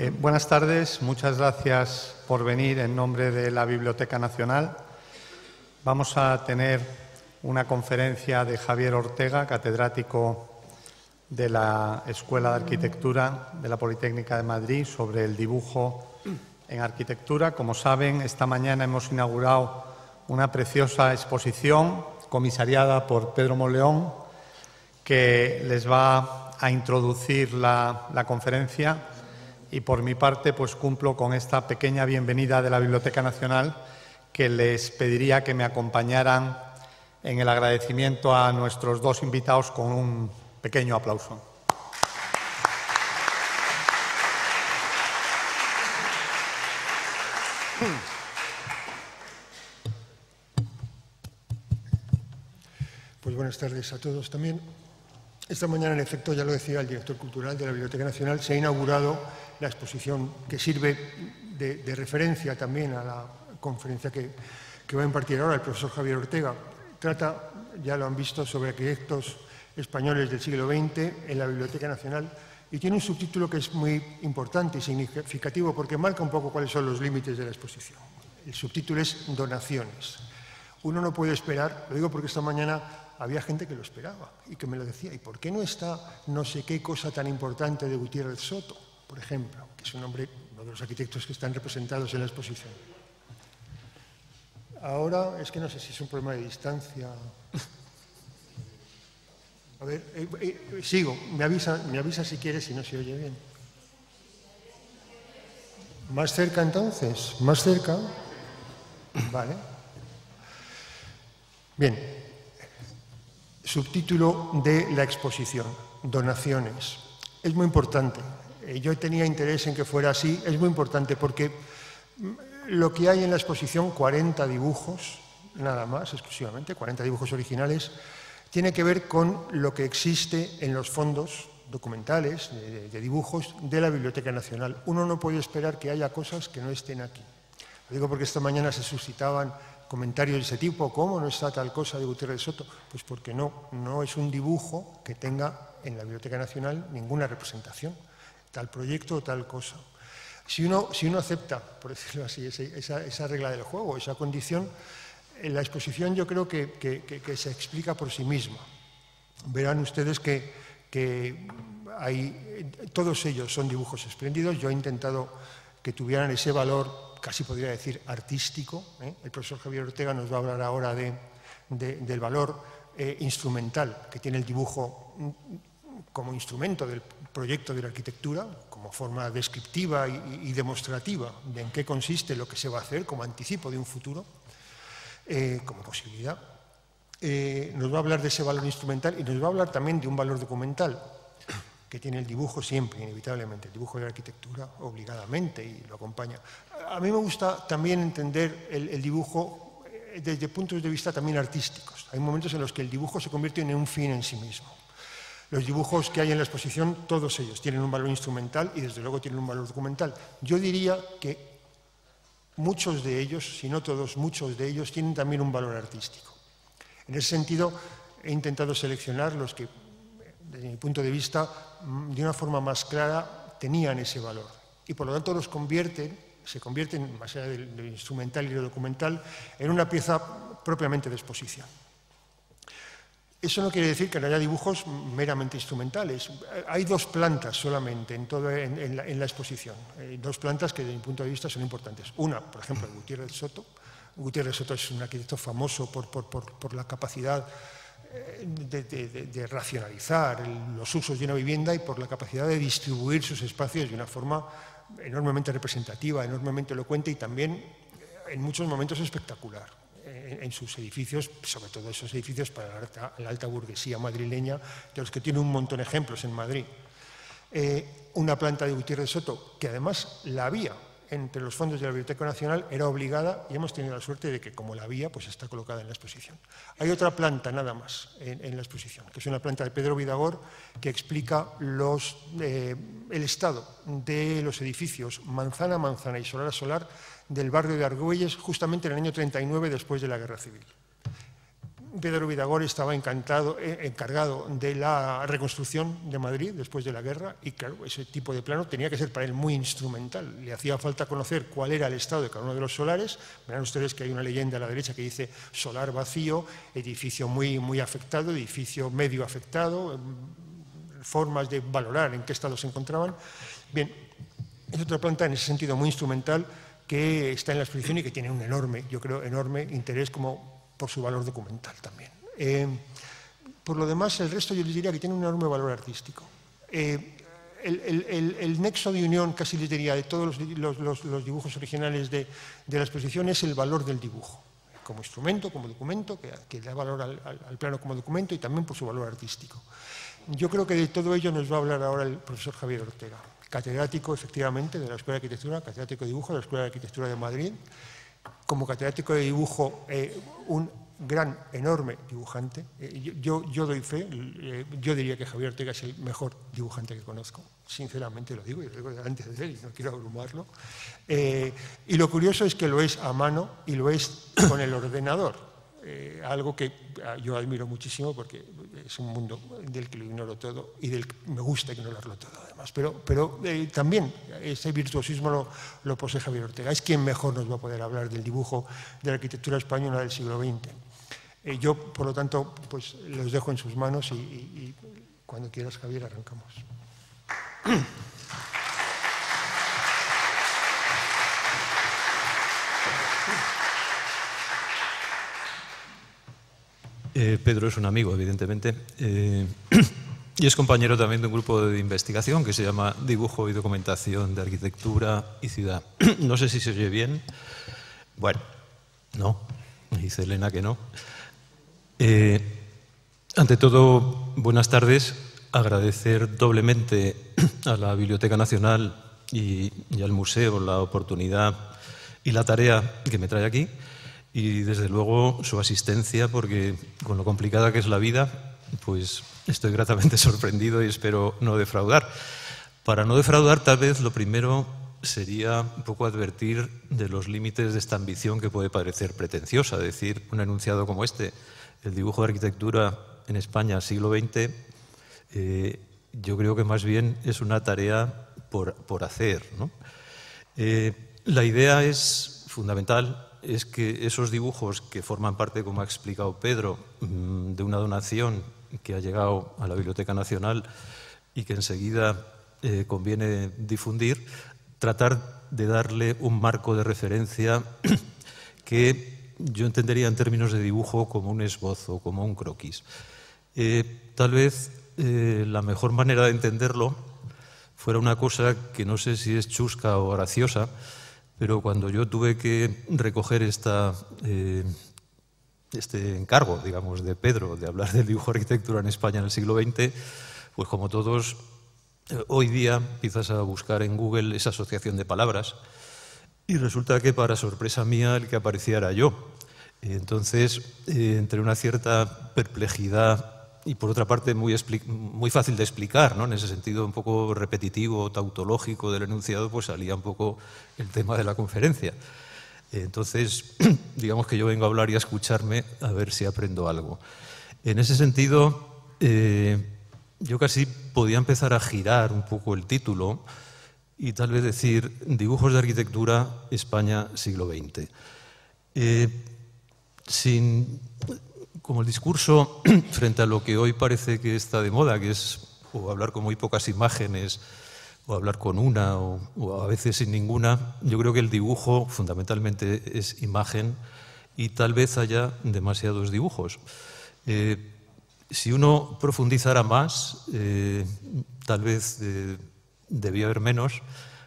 Eh, buenas tardes, muchas gracias por venir en nombre de la Biblioteca Nacional. Vamos a tener una conferencia de Javier Ortega, catedrático de la Escuela de Arquitectura de la Politécnica de Madrid, sobre el dibujo en arquitectura. Como saben, esta mañana hemos inaugurado una preciosa exposición comisariada por Pedro Moleón, que les va a introducir la conferencia y por mi parte pues cumplo con esta pequeña bienvenida de la Biblioteca Nacional que les pediría que me acompañaran en el agradecimiento a nuestros dos invitados con un pequeño aplauso. Pues buenas tardes a todos también. Esta mañana, en efecto, ya lo decía el director cultural de la Biblioteca Nacional, se ha inaugurado la exposición que sirve de, referencia también a la conferencia que, que va a impartir ahora el profesor Javier Ortega. Trata, ya lo han visto, sobre arquitectos españoles del siglo XX en la Biblioteca Nacional y tiene un subtítulo que es muy importante y significativo porque marca un poco cuáles son los límites de la exposición. El subtítulo es Donaciones. Uno no puede esperar, lo digo porque esta mañana había gente que lo esperaba y que me lo decía, ¿y por qué no está no sé qué cosa tan importante de Gutiérrez Soto, por ejemplo, que es un hombre, uno de los arquitectos que están representados en la exposición? Ahora es que no sé si es un problema de distancia. A ver, eh, eh, sigo, me avisa, me avisa si quieres si no se oye bien. Más cerca entonces, más cerca. Vale. Bien, Subtítulo de la exposición, donaciones. Es muy importante. Eh, yo tenía interés en que fuera así. Es muy importante porque mm, lo que hay en la exposición, 40 dibujos, nada más, exclusivamente, 40 dibujos originales, tiene que ver con lo que existe en los fondos documentales, de, dibujos de la Biblioteca Nacional. Uno no puede esperar que haya cosas que no estén aquí. Lo digo porque esta mañana se suscitaban comentarios de ese tipo, ¿cómo no está tal cosa de Gutiérrez Soto? Pues porque no, no es un dibujo que tenga en la Biblioteca Nacional ninguna representación, tal proyecto o tal cosa. Si uno, si uno acepta, por decirlo así, esa, regla del juego, esa condición, eh, la exposición yo creo que, se explica por sí misma. Verán ustedes que, hay, todos ellos son dibujos espléndidos. Yo he intentado que tuvieran ese valor casi podría decir artístico. ¿eh? El profesor Javier Ortega nos va a hablar ahora del valor eh, instrumental que tiene el dibujo mm, como instrumento del proyecto de la arquitectura, como forma descriptiva y, demostrativa de en qué consiste lo que se va a hacer como anticipo de un futuro, eh, como posibilidad. nos va a hablar de ese valor instrumental y nos va a hablar también de un valor documental, que tiene el dibujo siempre, inevitablemente, el dibujo de la arquitectura obligadamente y lo acompaña. A mí me gusta también entender el, dibujo eh, desde puntos de vista también artísticos. Hay momentos en los que el dibujo se convierte en un fin en sí mismo. Los dibujos que hay en la exposición, todos ellos tienen un valor instrumental y desde luego tienen un valor documental. Yo diría que muchos de ellos, si no todos, muchos de ellos tienen también un valor artístico. En ese sentido, he intentado seleccionar los que desde mi punto de vista, mm, de una forma más clara, tenían ese valor. Y por lo tanto los convierten, se convierten, más allá del, instrumental y del documental, en una pieza propiamente de exposición. Eso no quiere decir que no haya dibujos meramente instrumentales. Hay dos plantas solamente en, todo, en, la, exposición. dos plantas que desde mi punto de vista son importantes. Una, por ejemplo, Gutiérrez Soto. Gutiérrez Soto es un arquitecto famoso por, por, por, por la capacidad de, racionalizar los usos de una vivienda y por la capacidad de distribuir sus espacios de una forma enormemente representativa, enormemente elocuente y también eh, en muchos momentos espectacular en, sus edificios, sobre todo esos edificios para la alta, burguesía madrileña, de los que tiene un montón de ejemplos en Madrid. Eh, una planta de Gutiérrez Soto, que además la había entre los fondos de la Biblioteca Nacional era obligada y hemos tenido la suerte de que, como la había, pues está colocada en la exposición. Hay otra planta nada más en, la exposición, que es una planta de Pedro Vidagor que explica eh, el estado de los edificios manzana manzana y solar a solar del barrio de Argüelles justamente en el año 39 después de la Guerra Civil. Pedro Vidagor estaba eh, encargado de la reconstrucción de Madrid después de la guerra y claro, ese tipo de plano tenía que ser para él muy instrumental. Le hacía falta conocer cuál era el estado de cada uno de los solares. Verán ustedes que hay una leyenda a la derecha que dice solar vacío, edificio muy, muy afectado, edificio medio afectado, mm, formas de valorar en qué estado se encontraban. Bien, es otra planta en ese sentido muy instrumental que está en la exposición y que tiene un enorme, yo creo, enorme interés como por su valor documental también. Eh, por lo demás, el resto yo les diría que tiene un enorme valor artístico. Eh, el, el, el, el, nexo de unión, casi les diría, de todos los, los, los dibujos originales de, de, la exposición es el valor del dibujo, como instrumento, como documento, que, da valor al, al, al, plano como documento y también por su valor artístico. Yo creo que de todo ello nos va a hablar ahora el profesor Javier Ortega, catedrático efectivamente de la Escuela de Arquitectura, catedrático de dibujo de la Escuela de Arquitectura de Madrid, como catedrático de dibujo, eh, un gran, enorme dibujante. Eh, yo, doy fe, eh, yo diría que Javier Ortega es el mejor dibujante que conozco, sinceramente lo digo, y lo digo delante de él, y no quiero abrumarlo. y lo curioso es que lo es a mano y lo es con el ordenador. Eh, algo que ah, yo admiro muchísimo porque es un mundo del que lo ignoro todo y del que me gusta ignorarlo todo además. Pero, pero eh, también ese virtuosismo lo, lo, posee Javier Ortega. Es quien mejor nos va a poder hablar del dibujo de la arquitectura española del siglo XX. Eh, yo, por lo tanto, pues los dejo en sus manos y, y cuando quieras, Javier, arrancamos. Eh, Pedro es un amigo, evidentemente, eh, y es compañero también de un grupo de investigación que se llama Dibujo y Documentación de Arquitectura y Ciudad. No sé si se oye bien. Bueno, no, dice Elena que no. Eh, ante todo, buenas tardes. Agradecer doblemente a la Biblioteca Nacional y al Museo la oportunidad y la tarea que me trae aquí y desde luego su asistencia, porque con lo complicada que es la vida, pues estoy gratamente sorprendido y espero no defraudar. Para no defraudar, tal vez lo primero sería un poco advertir de los límites de esta ambición que puede parecer pretenciosa, es decir un enunciado como este, el dibujo de arquitectura en España siglo XX, eh, yo creo que más bien es una tarea por, hacer. Eh, la idea es fundamental, es que esos dibujos que forman parte, como ha explicado Pedro, mm, de una donación que ha llegado a la Biblioteca Nacional y que enseguida eh, conviene difundir, tratar de darle un marco de referencia que yo entendería en términos de dibujo como un esbozo, como un croquis. Eh, tal vez eh, la mejor manera de entenderlo fuera una cosa que no sé si es chusca o graciosa, pero cuando yo tuve que recoger eh, este encargo, digamos, de Pedro, de hablar del dibujo arquitectura en España en el siglo XX, pues como todos, eh, hoy día empiezas a buscar en Google esa asociación de palabras y resulta que, para sorpresa mía, el que aparecía era yo. Entonces, eh, entre una cierta perplejidad y por otra parte muy, fácil de explicar, ¿no? en ese sentido un poco repetitivo, tautológico del enunciado, pues salía un poco el tema de la conferencia. Entonces, digamos que yo vengo a hablar y a escucharme a ver si aprendo algo. En ese sentido, eh, yo casi podía empezar a girar un poco el título y tal vez decir Dibujos de Arquitectura España siglo XX. Eh, sin como el discurso frente a lo que hoy parece que está de moda, que es hablar con muy pocas imágenes, o hablar con una, o, a veces sin ninguna, yo creo que el dibujo fundamentalmente es imagen y tal vez haya demasiados dibujos. Eh, si uno profundizara más, eh, tal vez eh, debía haber menos,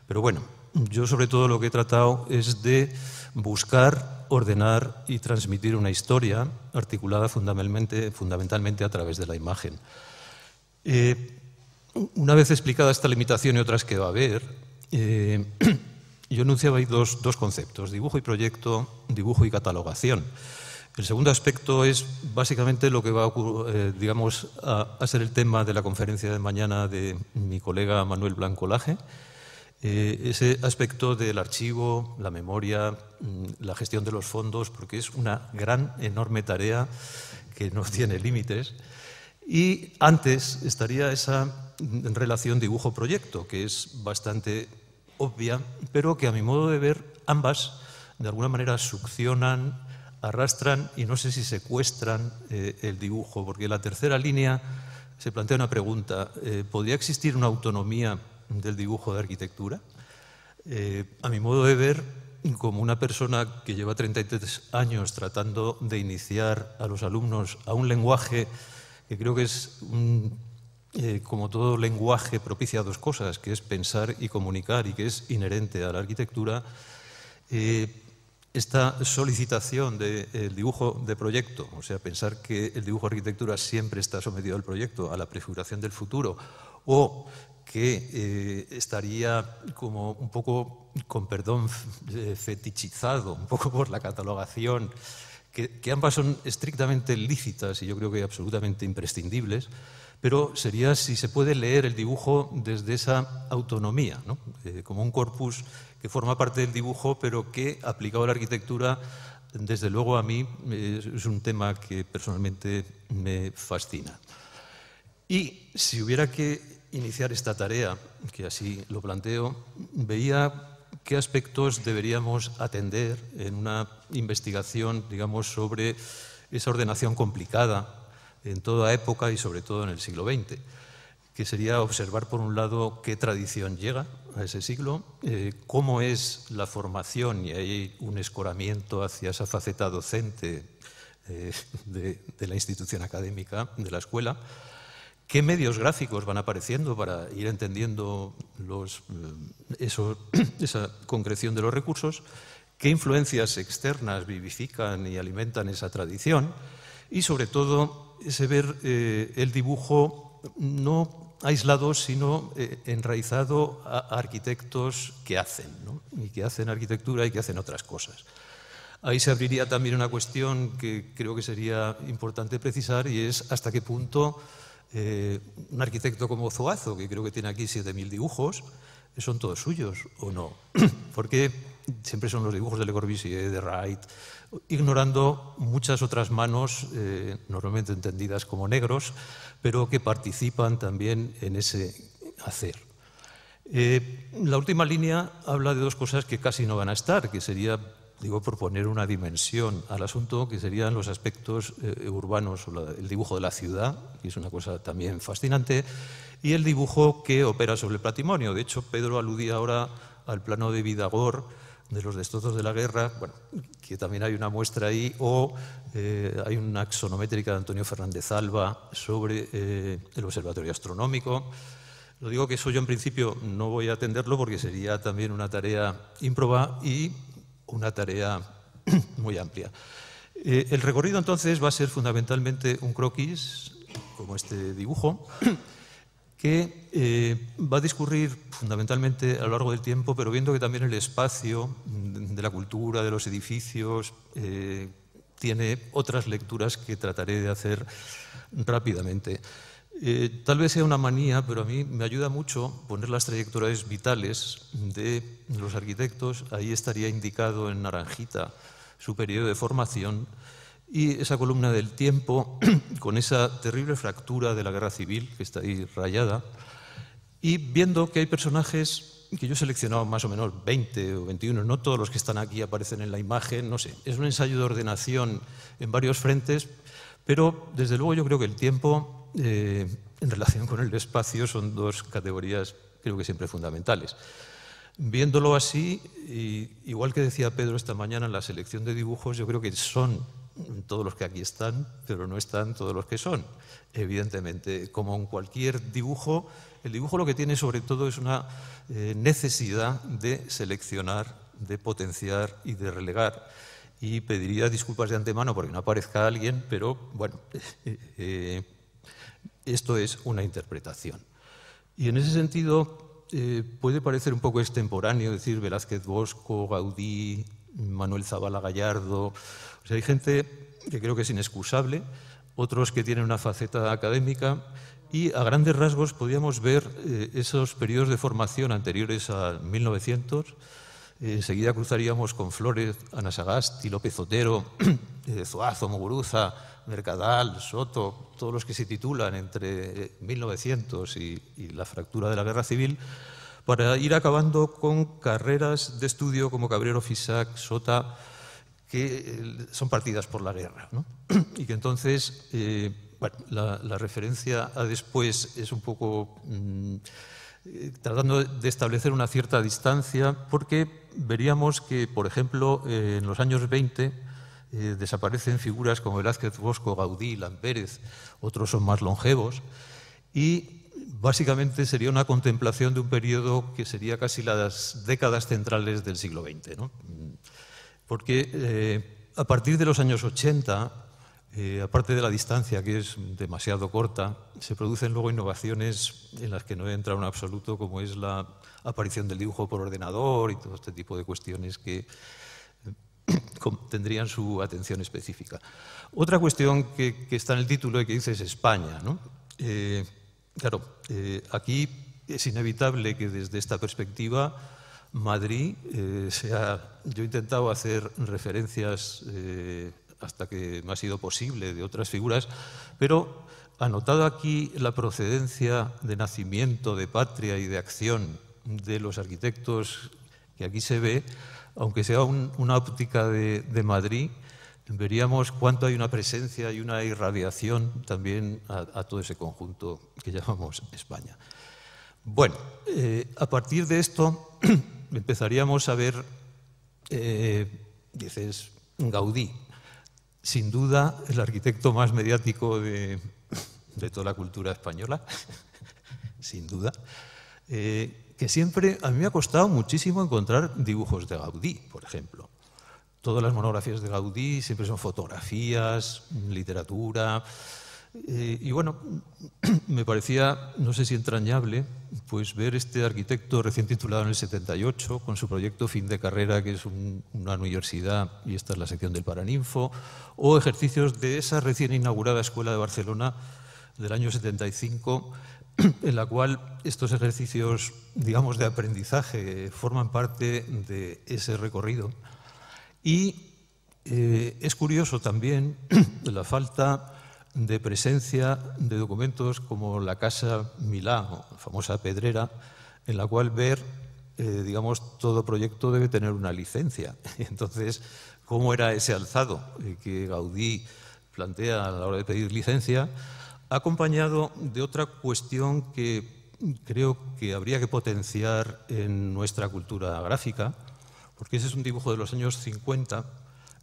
pero bueno, yo sobre todo lo que he tratado es de buscar, ordenar y transmitir una historia articulada fundamentalmente, a través de la imagen. Eh, una vez explicada esta limitación y otras que va a haber, eh, yo anunciaba ahí dos, conceptos, dibujo y proyecto, dibujo y catalogación. El segundo aspecto es básicamente lo que va a, eh, digamos, a ser el tema de la conferencia de mañana de mi colega Manuel Blanco Laje, eh, ese aspecto del archivo, la memoria, mm, la gestión de los fondos, porque es una gran, enorme tarea que no tiene límites. Y antes estaría esa mm, relación dibujo-proyecto, que es bastante obvia, pero que a mi modo de ver ambas de alguna manera succionan, arrastran y no sé si secuestran eh, el dibujo, porque la tercera línea se plantea una pregunta, eh, ¿podría existir una autonomía del dibujo de arquitectura, eh, a mi modo de ver, como una persona que lleva 33 años tratando de iniciar a los alumnos a un lenguaje que creo que es, eh, como todo lenguaje, propicia dos cosas, que es pensar y comunicar y que es inherente a la arquitectura, eh, esta solicitación del dibujo de proyecto, o sea, pensar que el dibujo de arquitectura siempre está sometido al proyecto, a la prefiguración del futuro, o que eh, estaría como un poco, con perdón, eh, fetichizado, un poco por la catalogación, que, ambas son estrictamente lícitas y yo creo que absolutamente imprescindibles, pero sería si se puede leer el dibujo desde esa autonomía, ¿no? Eh, como un corpus que forma parte del dibujo, pero que aplicado a la arquitectura, desde luego a mí es un tema que personalmente me fascina. Y si hubiera que iniciar esta tarea, que así lo planteo, veía qué aspectos deberíamos atender en una investigación, digamos, sobre esa ordenación complicada en toda época y sobre todo en el siglo XX, que sería observar, por un lado, qué tradición llega a ese siglo, eh, cómo es la formación, y hay un escoramiento hacia esa faceta docente eh, de la institución académica, de la escuela, ¿Qué medios gráficos van apareciendo para ir entendiendo los, eh, eso, esa concreción de los recursos? ¿Qué influencias externas vivifican y alimentan esa tradición? Y sobre todo, ese ver eh, el dibujo no aislado, sino eh, enraizado a arquitectos que hacen, y que hacen arquitectura y que hacen otras cosas. Ahí se abriría también una cuestión que creo que sería importante precisar y es hasta qué punto eh, un arquitecto como Zoazo, que creo que tiene aquí 7.000 dibujos, son todos suyos o no. Porque siempre son los dibujos de Le Corbusier, de Wright, ignorando muchas otras manos, eh, normalmente entendidas como negros, pero que participan también en ese hacer. Eh, la última línea habla de dos cosas que casi no van a estar, que sería digo, por poner una dimensión al asunto, que serían los aspectos eh, urbanos, o el dibujo de la ciudad, que es una cosa también fascinante, y el dibujo que opera sobre el patrimonio. De hecho, Pedro aludía ahora al plano de Vidagor, de los destrozos de la guerra, bueno, que también hay una muestra ahí, o eh, hay una axonométrica de Antonio Fernández Alba sobre eh, el observatorio astronómico. Lo digo que eso yo en principio no voy a atenderlo porque sería también una tarea ímproba y una tarea muy amplia. Eh, el recorrido entonces va a ser fundamentalmente un croquis, como este dibujo, que eh, va a discurrir fundamentalmente a lo largo del tiempo, pero viendo que también el espacio de la cultura, de los edificios, eh, tiene otras lecturas que trataré de hacer rápidamente. Eh, tal vez sea una manía, pero a mí me ayuda mucho poner las trayectorias vitales de los arquitectos. Ahí estaría indicado en naranjita su periodo de formación y esa columna del tiempo con esa terrible fractura de la guerra civil que está ahí rayada y viendo que hay personajes que yo he seleccionado más o menos 20 o 21, no todos los que están aquí aparecen en la imagen, no sé, es un ensayo de ordenación en varios frentes, pero desde luego yo creo que el tiempo eh, en relación con el espacio son dos categorías creo que siempre fundamentales. Viéndolo así, igual que decía Pedro esta mañana en la selección de dibujos, yo creo que son todos los que aquí están, pero no están todos los que son, evidentemente. Como en cualquier dibujo, el dibujo lo que tiene sobre todo es una eh, necesidad de seleccionar, de potenciar y de relegar. Y pediría disculpas de antemano porque no aparezca alguien, pero bueno, eh, esto es una interpretación. Y en ese sentido eh, puede parecer un poco extemporáneo decir Velázquez Bosco, Gaudí, Manuel Zavala Gallardo. O sea, hay gente que creo que es inexcusable, otros que tienen una faceta académica y a grandes rasgos podíamos ver eh, esos periodos de formación anteriores a 1900. Eh, enseguida cruzaríamos con Flores, Anasagasti, López Otero, de Zoazo, Muguruza, Mercadal, Soto, todos los que se titulan entre 1900 eh, y, la fractura de la guerra civil, para ir acabando con carreras de estudio como Cabrero, Fisac, Sota, que eh, son partidas por la guerra. Y que entonces eh, la, referencia a después es un poco mm, tratando de establecer una cierta distancia, porque veríamos que, por ejemplo, en los años 20 eh, desaparecen figuras como Velázquez, Bosco, Gaudí, Lampérez, otros son más longevos, y básicamente sería una contemplación de un periodo que sería casi las décadas centrales del siglo XX. Porque eh, a partir de los años 80, eh, aparte de la distancia que es demasiado corta, se producen luego innovaciones en las que no entra un absoluto, como es la aparición del dibujo por ordenador y todo este tipo de cuestiones que tendrían su atención específica. Otra cuestión que, está en el título y que dice es España. Eh, claro, eh, aquí es inevitable que desde esta perspectiva Madrid eh, sea... Yo he intentado hacer referencias hasta que me ha sido posible de otras figuras, pero anotado aquí la procedencia de nacimiento, de patria y de acción de los arquitectos que aquí se ve, aunque sea una óptica de, Madrid, veríamos cuánto hay una presencia y una irradiación también a, todo ese conjunto que llamamos España. Bueno, eh, a partir de esto empezaríamos a ver, eh, dices, Gaudí, sin duda el arquitecto más mediático de, toda la cultura española, sin duda. Eh, que siempre a mí me ha costado muchísimo encontrar dibujos de Gaudí, por ejemplo. Todas las monografías de Gaudí siempre son fotografías, literatura. Eh, y bueno, me parecía, no sé si entrañable, pues ver este arquitecto recién titulado en el 78, con su proyecto Fin de Carrera, que es una universidad, y esta es la sección del Paraninfo, o ejercicios de esa recién inaugurada Escuela de Barcelona del año 75 en la cual estos ejercicios, digamos, de aprendizaje forman parte de ese recorrido. Y eh, es curioso también la falta de presencia de documentos como la Casa Milá, la famosa pedrera, en la cual ver, eh, digamos, todo proyecto debe tener una licencia. Entonces, ¿cómo era ese alzado eh, que Gaudí plantea a la hora de pedir licencia? acompañado de otra cuestión que creo que habría que potenciar en nuestra cultura gráfica, porque ese es un dibujo de los años 50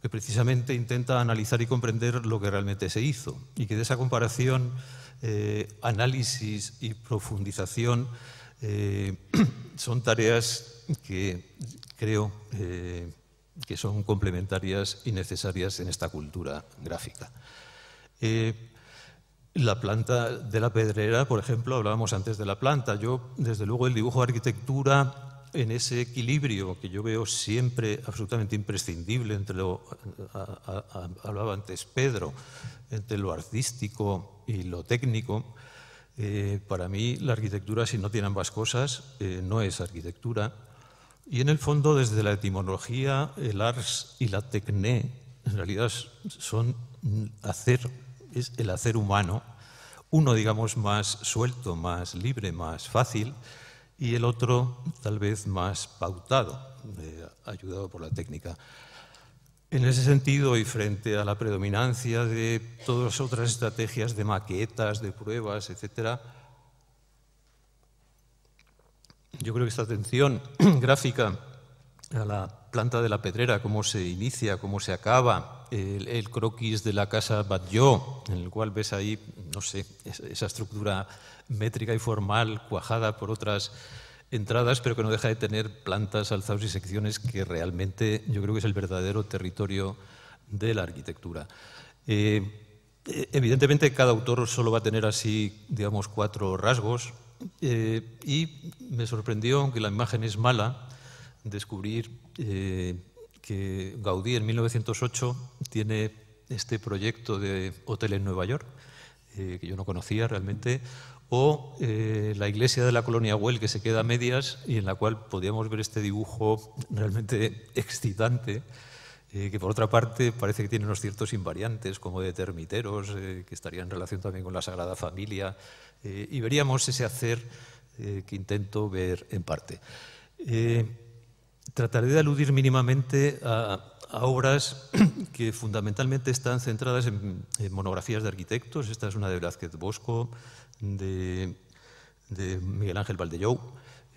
que precisamente intenta analizar y comprender lo que realmente se hizo y que de esa comparación, eh, análisis y profundización eh, son tareas que creo eh, que son complementarias y necesarias en esta cultura gráfica. La planta de la pedrera, por ejemplo, hablábamos antes de la planta. Yo, desde luego, el dibujo de arquitectura en ese equilibrio que yo veo siempre absolutamente imprescindible entre lo, hablaba antes Pedro, entre lo artístico y lo técnico, eh, para mí la arquitectura, si no tiene ambas cosas, eh, no es arquitectura. Y en el fondo, desde la etimología, el ars y la tecné, en realidad son hacer es el hacer humano, uno digamos más suelto, más libre, más fácil, y el otro tal vez más pautado, eh, ayudado por la técnica. En ese sentido, y frente a la predominancia de todas las otras estrategias de maquetas, de pruebas, etc., yo creo que esta atención gráfica a la planta de la pedrera, cómo se inicia, cómo se acaba, el, croquis de la casa Batlló, en el cual ves ahí, no sé, esa estructura métrica y formal cuajada por otras entradas, pero que no deja de tener plantas, alzados y secciones que realmente yo creo que es el verdadero territorio de la arquitectura. Eh, eh, evidentemente cada autor solo va a tener así, digamos, cuatro rasgos eh, y me sorprendió, aunque la imagen es mala, descubrir que Gaudí en 1908 tiene este proyecto de hotel en Nueva York, eh, que yo no conocía realmente, o eh, la iglesia de la colonia Huel, que se queda a medias y en la cual podíamos ver este dibujo realmente excitante, eh, que por otra parte parece que tiene unos ciertos invariantes, como de termiteros, que estaría en relación también con la Sagrada Familia, y veríamos ese hacer que intento ver en parte trataré de aludir mínimamente a, obras que fundamentalmente están centradas en, monografías de arquitectos. Esta es una de Velázquez Bosco, de, Miguel Ángel Valdellou,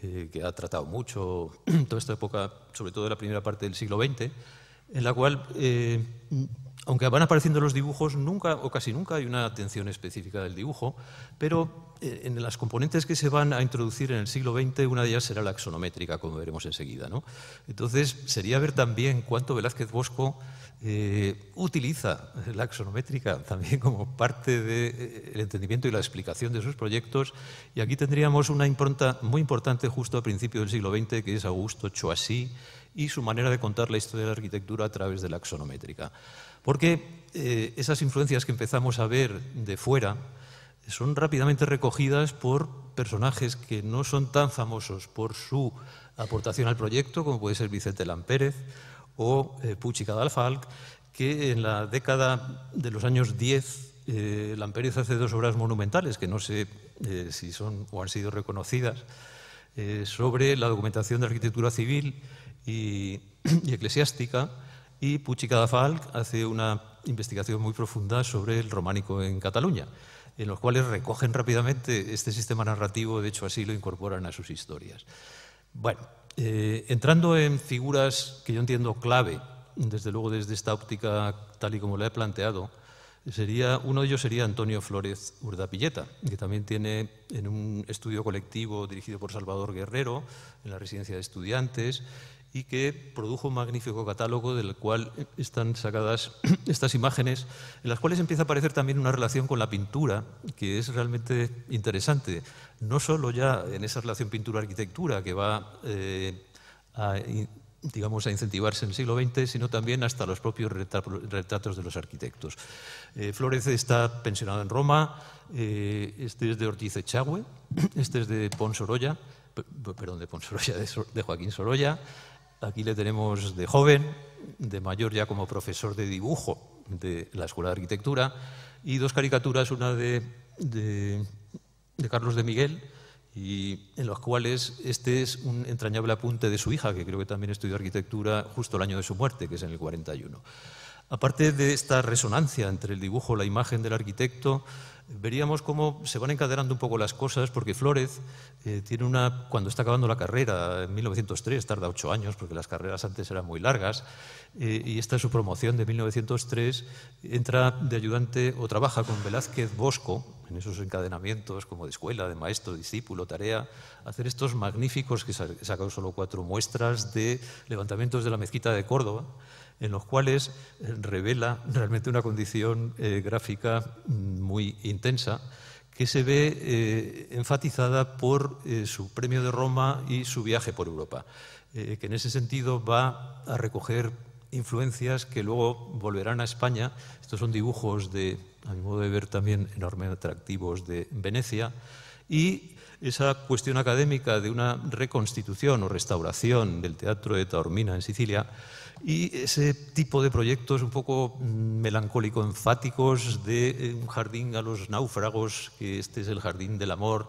eh, que ha tratado mucho toda esta época, sobre todo la primera parte del siglo XX, en la cual eh, aunque van apareciendo los dibujos, nunca o casi nunca hay una atención específica del dibujo, pero eh, en las componentes que se van a introducir en el siglo XX, una de ellas será la axonométrica, como veremos enseguida. Entonces, sería ver también cuánto Velázquez Bosco eh, utiliza la axonométrica también como parte del eh, entendimiento y la explicación de sus proyectos. Y aquí tendríamos una impronta muy importante justo a principios del siglo XX, que es Augusto Choisy y su manera de contar la historia de la arquitectura a través de la axonométrica. Porque eh, esas influencias que empezamos a ver de fuera son rápidamente recogidas por personajes que no son tan famosos por su aportación al proyecto, como puede ser Vicente Lampérez, o eh, Puig que en la década de los años 10 eh, hace dos obras monumentales que no sé eh, si son o han sido reconocidas eh, sobre la documentación de arquitectura civil y, eclesiástica y Puig hace una investigación muy profunda sobre el románico en Cataluña, en los cuales recogen rápidamente este sistema narrativo, de hecho así lo incorporan a sus historias. Bueno, eh, entrando en figuras que yo entiendo clave, desde luego desde esta óptica tal y como la he planteado, sería, uno de ellos sería Antonio Flores Urdapilleta, que también tiene en un estudio colectivo dirigido por Salvador Guerrero, en la residencia de estudiantes, y que produjo un magnífico catálogo del cual están sacadas estas imágenes, en las cuales empieza a aparecer también una relación con la pintura, que es realmente interesante no solo ya en esa relación pintura-arquitectura que va eh, a, digamos, a incentivarse en el siglo XX, sino también hasta los propios retratos de los arquitectos. Eh, está pensionado en Roma, eh, este es de Ortiz Echagüe, este es de Pons Sorolla, perdón, de Pons de, Joaquín Sorolla, aquí le tenemos de joven, de mayor ya como profesor de dibujo de la Escuela de Arquitectura, y dos caricaturas, una de de Carlos de Miguel, y en los cuales este es un entrañable apunte de su hija, que creo que también estudió arquitectura justo el año de su muerte, que es en el 41. Aparte de esta resonancia entre el dibujo, y la imagen del arquitecto, veríamos cómo se van encadenando un poco las cosas, porque Flórez eh, tiene una, cuando está acabando la carrera, en 1903, tarda ocho años, porque las carreras antes eran muy largas, eh, y esta es su promoción de 1903, entra de ayudante o trabaja con Velázquez Bosco, en esos encadenamientos como de escuela, de maestro, discípulo, tarea, hacer estos magníficos, que sacó solo cuatro muestras, de levantamientos de la mezquita de Córdoba, en los cuales eh, revela realmente una condición eh, gráfica mm, muy intensa que se ve eh, enfatizada por su premio de Roma y su viaje por Europa, que en ese sentido va a recoger influencias que luego volverán a España. Estos son dibujos de, a mi modo de ver, también enormemente atractivos de Venecia. Y esa cuestión académica de una reconstitución o restauración del teatro de Taormina en Sicilia y ese tipo de proyectos un poco mm, melancólico-enfáticos de eh, un jardín a los náufragos, que este es el jardín del amor,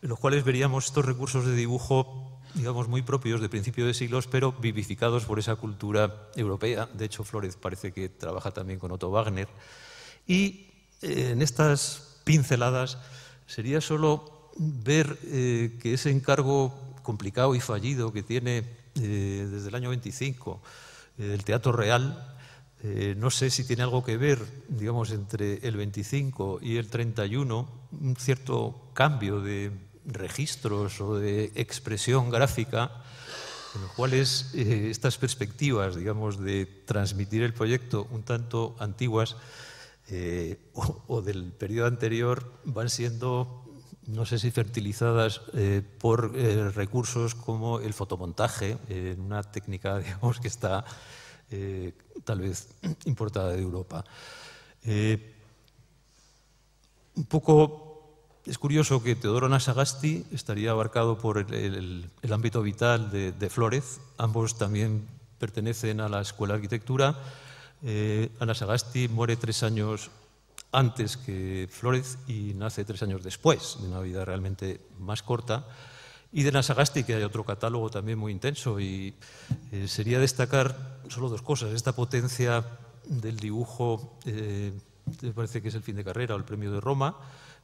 en los cuales veríamos estos recursos de dibujo, digamos, muy propios de principio de siglos, pero vivificados por esa cultura europea. De hecho, Flores parece que trabaja también con Otto Wagner. Y eh, en estas pinceladas sería solo ver eh, que ese encargo complicado y fallido que tiene desde el año 25 eh, del Teatro Real, eh, no sé si tiene algo que ver, digamos, entre el 25 y el 31, un cierto cambio de registros o de expresión gráfica, en los cuales eh, estas perspectivas, digamos, de transmitir el proyecto un tanto antiguas o, del periodo anterior van siendo no sé si fertilizadas eh, por eh, recursos como el fotomontaje, eh, una técnica digamos, que está tal vez importada de Europa. un poco es curioso que Teodoro Nasagasti estaría abarcado por el, ámbito vital de, Flores, ambos también pertenecen a la Escuela de Arquitectura. Anasagasti muere tres años antes que Flórez y nace tres años después, de una vida realmente más corta. Y de Nasagasti, que hay otro catálogo también muy intenso. Y eh, sería destacar solo dos cosas. Esta potencia del dibujo, eh, me parece que es el fin de carrera o el premio de Roma,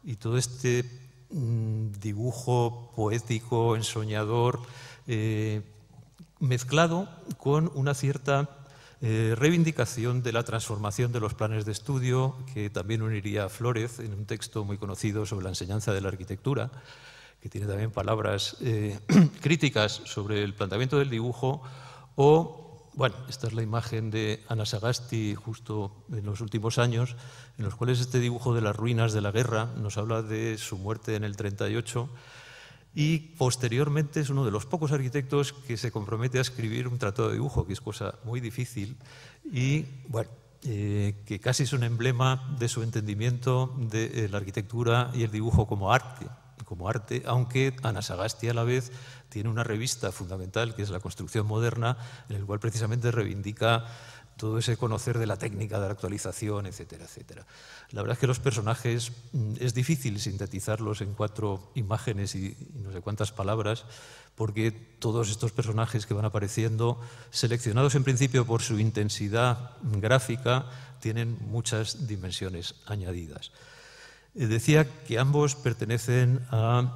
y todo este mm, dibujo poético, ensoñador, eh, mezclado con una cierta eh, reivindicación de la transformación de los planes de estudio, que también uniría a Flórez en un texto muy conocido sobre la enseñanza de la arquitectura, que tiene también palabras eh, críticas sobre el planteamiento del dibujo, o, bueno, esta es la imagen de Ana Sagasti justo en los últimos años, en los cuales este dibujo de las ruinas de la guerra nos habla de su muerte en el 38 y posteriormente es uno de los pocos arquitectos que se compromete a escribir un tratado de dibujo, que es cosa muy difícil y bueno, eh, que casi es un emblema de su entendimiento de eh, la arquitectura y el dibujo como arte, como arte, aunque Ana Sagasti a la vez tiene una revista fundamental que es La Construcción Moderna, en la cual precisamente reivindica todo ese conocer de la técnica, de la actualización, etcétera, etcétera. La verdad es que los personajes mm, es difícil sintetizarlos en cuatro imágenes y, no sé cuántas palabras, porque todos estos personajes que van apareciendo, seleccionados en principio por su intensidad gráfica, tienen muchas dimensiones añadidas. Eh, decía que ambos pertenecen al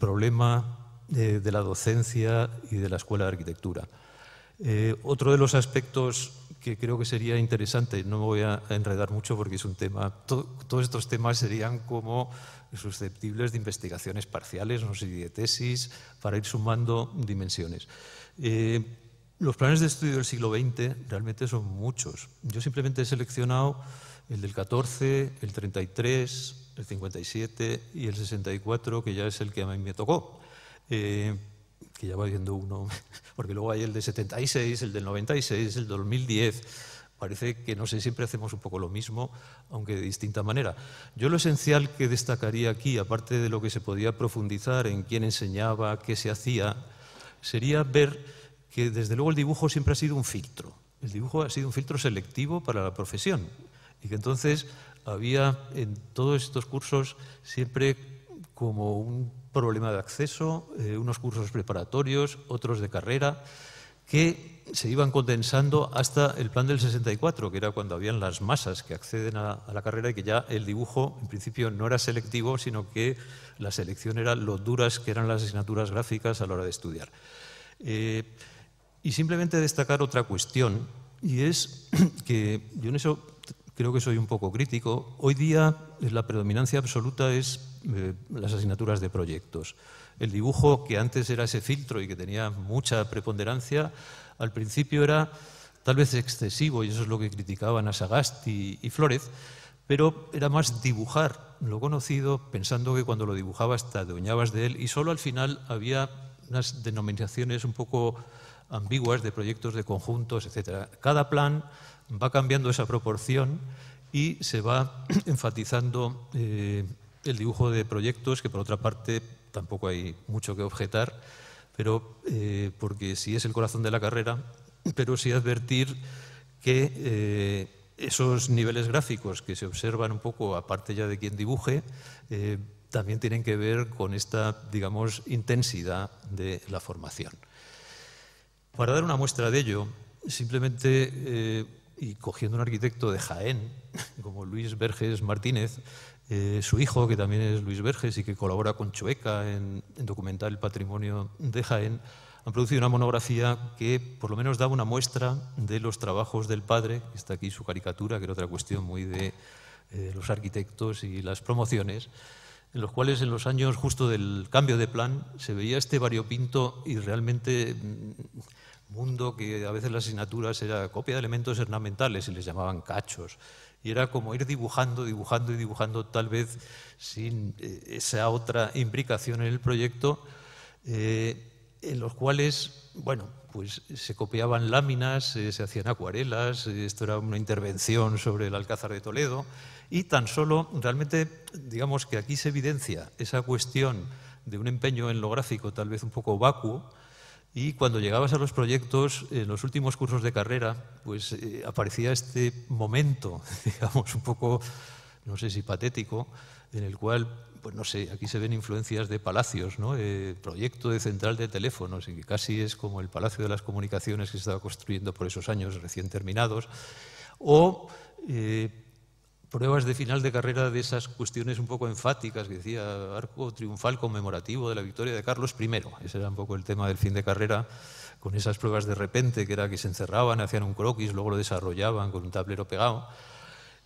problema eh, de, la docencia y de la escuela de arquitectura. Eh, otro de los aspectos que creo que sería interesante. No me voy a enredar mucho porque es un tema. todos estos temas serían como susceptibles de investigaciones parciales, no sé, de tesis, para ir sumando dimensiones. Eh, los planes de estudio del siglo XX realmente son muchos. Yo simplemente he seleccionado el del 14, el 33, el 57 y el 64, que ya es el que a mí me tocó. Eh, que ya va viendo uno, porque luego hay el de 76, el del 96, el 2010. Parece que, no sé, siempre hacemos un poco lo mismo, aunque de distinta manera. Yo lo esencial que destacaría aquí, aparte de lo que se podía profundizar en quién enseñaba, qué se hacía, sería ver que desde luego el dibujo siempre ha sido un filtro. El dibujo ha sido un filtro selectivo para la profesión. Y que entonces había en todos estos cursos siempre como un problema de acceso, eh, unos cursos preparatorios, otros de carrera, que se iban condensando hasta el plan del 64, que era cuando habían las masas que acceden a, la carrera y que ya el dibujo en principio no era selectivo, sino que la selección era lo duras que eran las asignaturas gráficas a la hora de estudiar. Eh, y simplemente destacar otra cuestión, y es que yo en eso creo que soy un poco crítico. Hoy día eh, la predominancia absoluta es eh, las asignaturas de proyectos. El dibujo, que antes era ese filtro y que tenía mucha preponderancia, al principio era tal vez excesivo, y eso es lo que criticaban a Sagasti y Flores, pero era más dibujar lo conocido, pensando que cuando lo dibujabas te adueñabas de él, y solo al final había unas denominaciones un poco ambiguas de proyectos de conjuntos, etc. Cada plan va cambiando esa proporción y se va enfatizando eh, el dibujo de proyectos, que por otra parte tampoco hay mucho que objetar, pero eh, porque sí es el corazón de la carrera, pero sí advertir que eh, esos niveles gráficos que se observan un poco, aparte ya de quien dibuje, eh, también tienen que ver con esta, digamos, intensidad de la formación. Para dar una muestra de ello, simplemente, y cogiendo un arquitecto de Jaén, como Luis Verges Martínez, eh, su hijo, que también es Luis Verges y que colabora con Chueca en, documentar el patrimonio de Jaén, han producido una monografía que por lo menos da una muestra de los trabajos del padre, está aquí su caricatura, que era otra cuestión muy de eh, los arquitectos y las promociones, en los cuales en los años justo del cambio de plan se veía este variopinto y realmente mm, mundo que a veces las asignaturas era copia de elementos ornamentales y les llamaban cachos y era como ir dibujando, dibujando y dibujando, tal vez sin eh, esa otra implicación en el proyecto, eh, en los cuales, bueno, pues se copiaban láminas, eh, se hacían acuarelas, esto era una intervención sobre el Alcázar de Toledo, y tan solo, realmente, digamos que aquí se evidencia esa cuestión de un empeño en lo gráfico tal vez un poco vacuo, y cuando llegabas a los proyectos, en los últimos cursos de carrera, pues eh, aparecía este momento, digamos, un poco, no sé si patético, en el cual, pues no sé, aquí se ven influencias de palacios, ¿no? proyecto de central de teléfonos, que casi es como el Palacio de las Comunicaciones que se estaba construyendo por esos años recién terminados, o eh, pruebas de final de carrera de esas cuestiones un poco enfáticas que decía arco triunfal conmemorativo de la victoria de Carlos I. Ese era un poco el tema del fin de carrera, con esas pruebas de repente, que era que se encerraban, hacían un croquis, luego lo desarrollaban con un tablero pegado.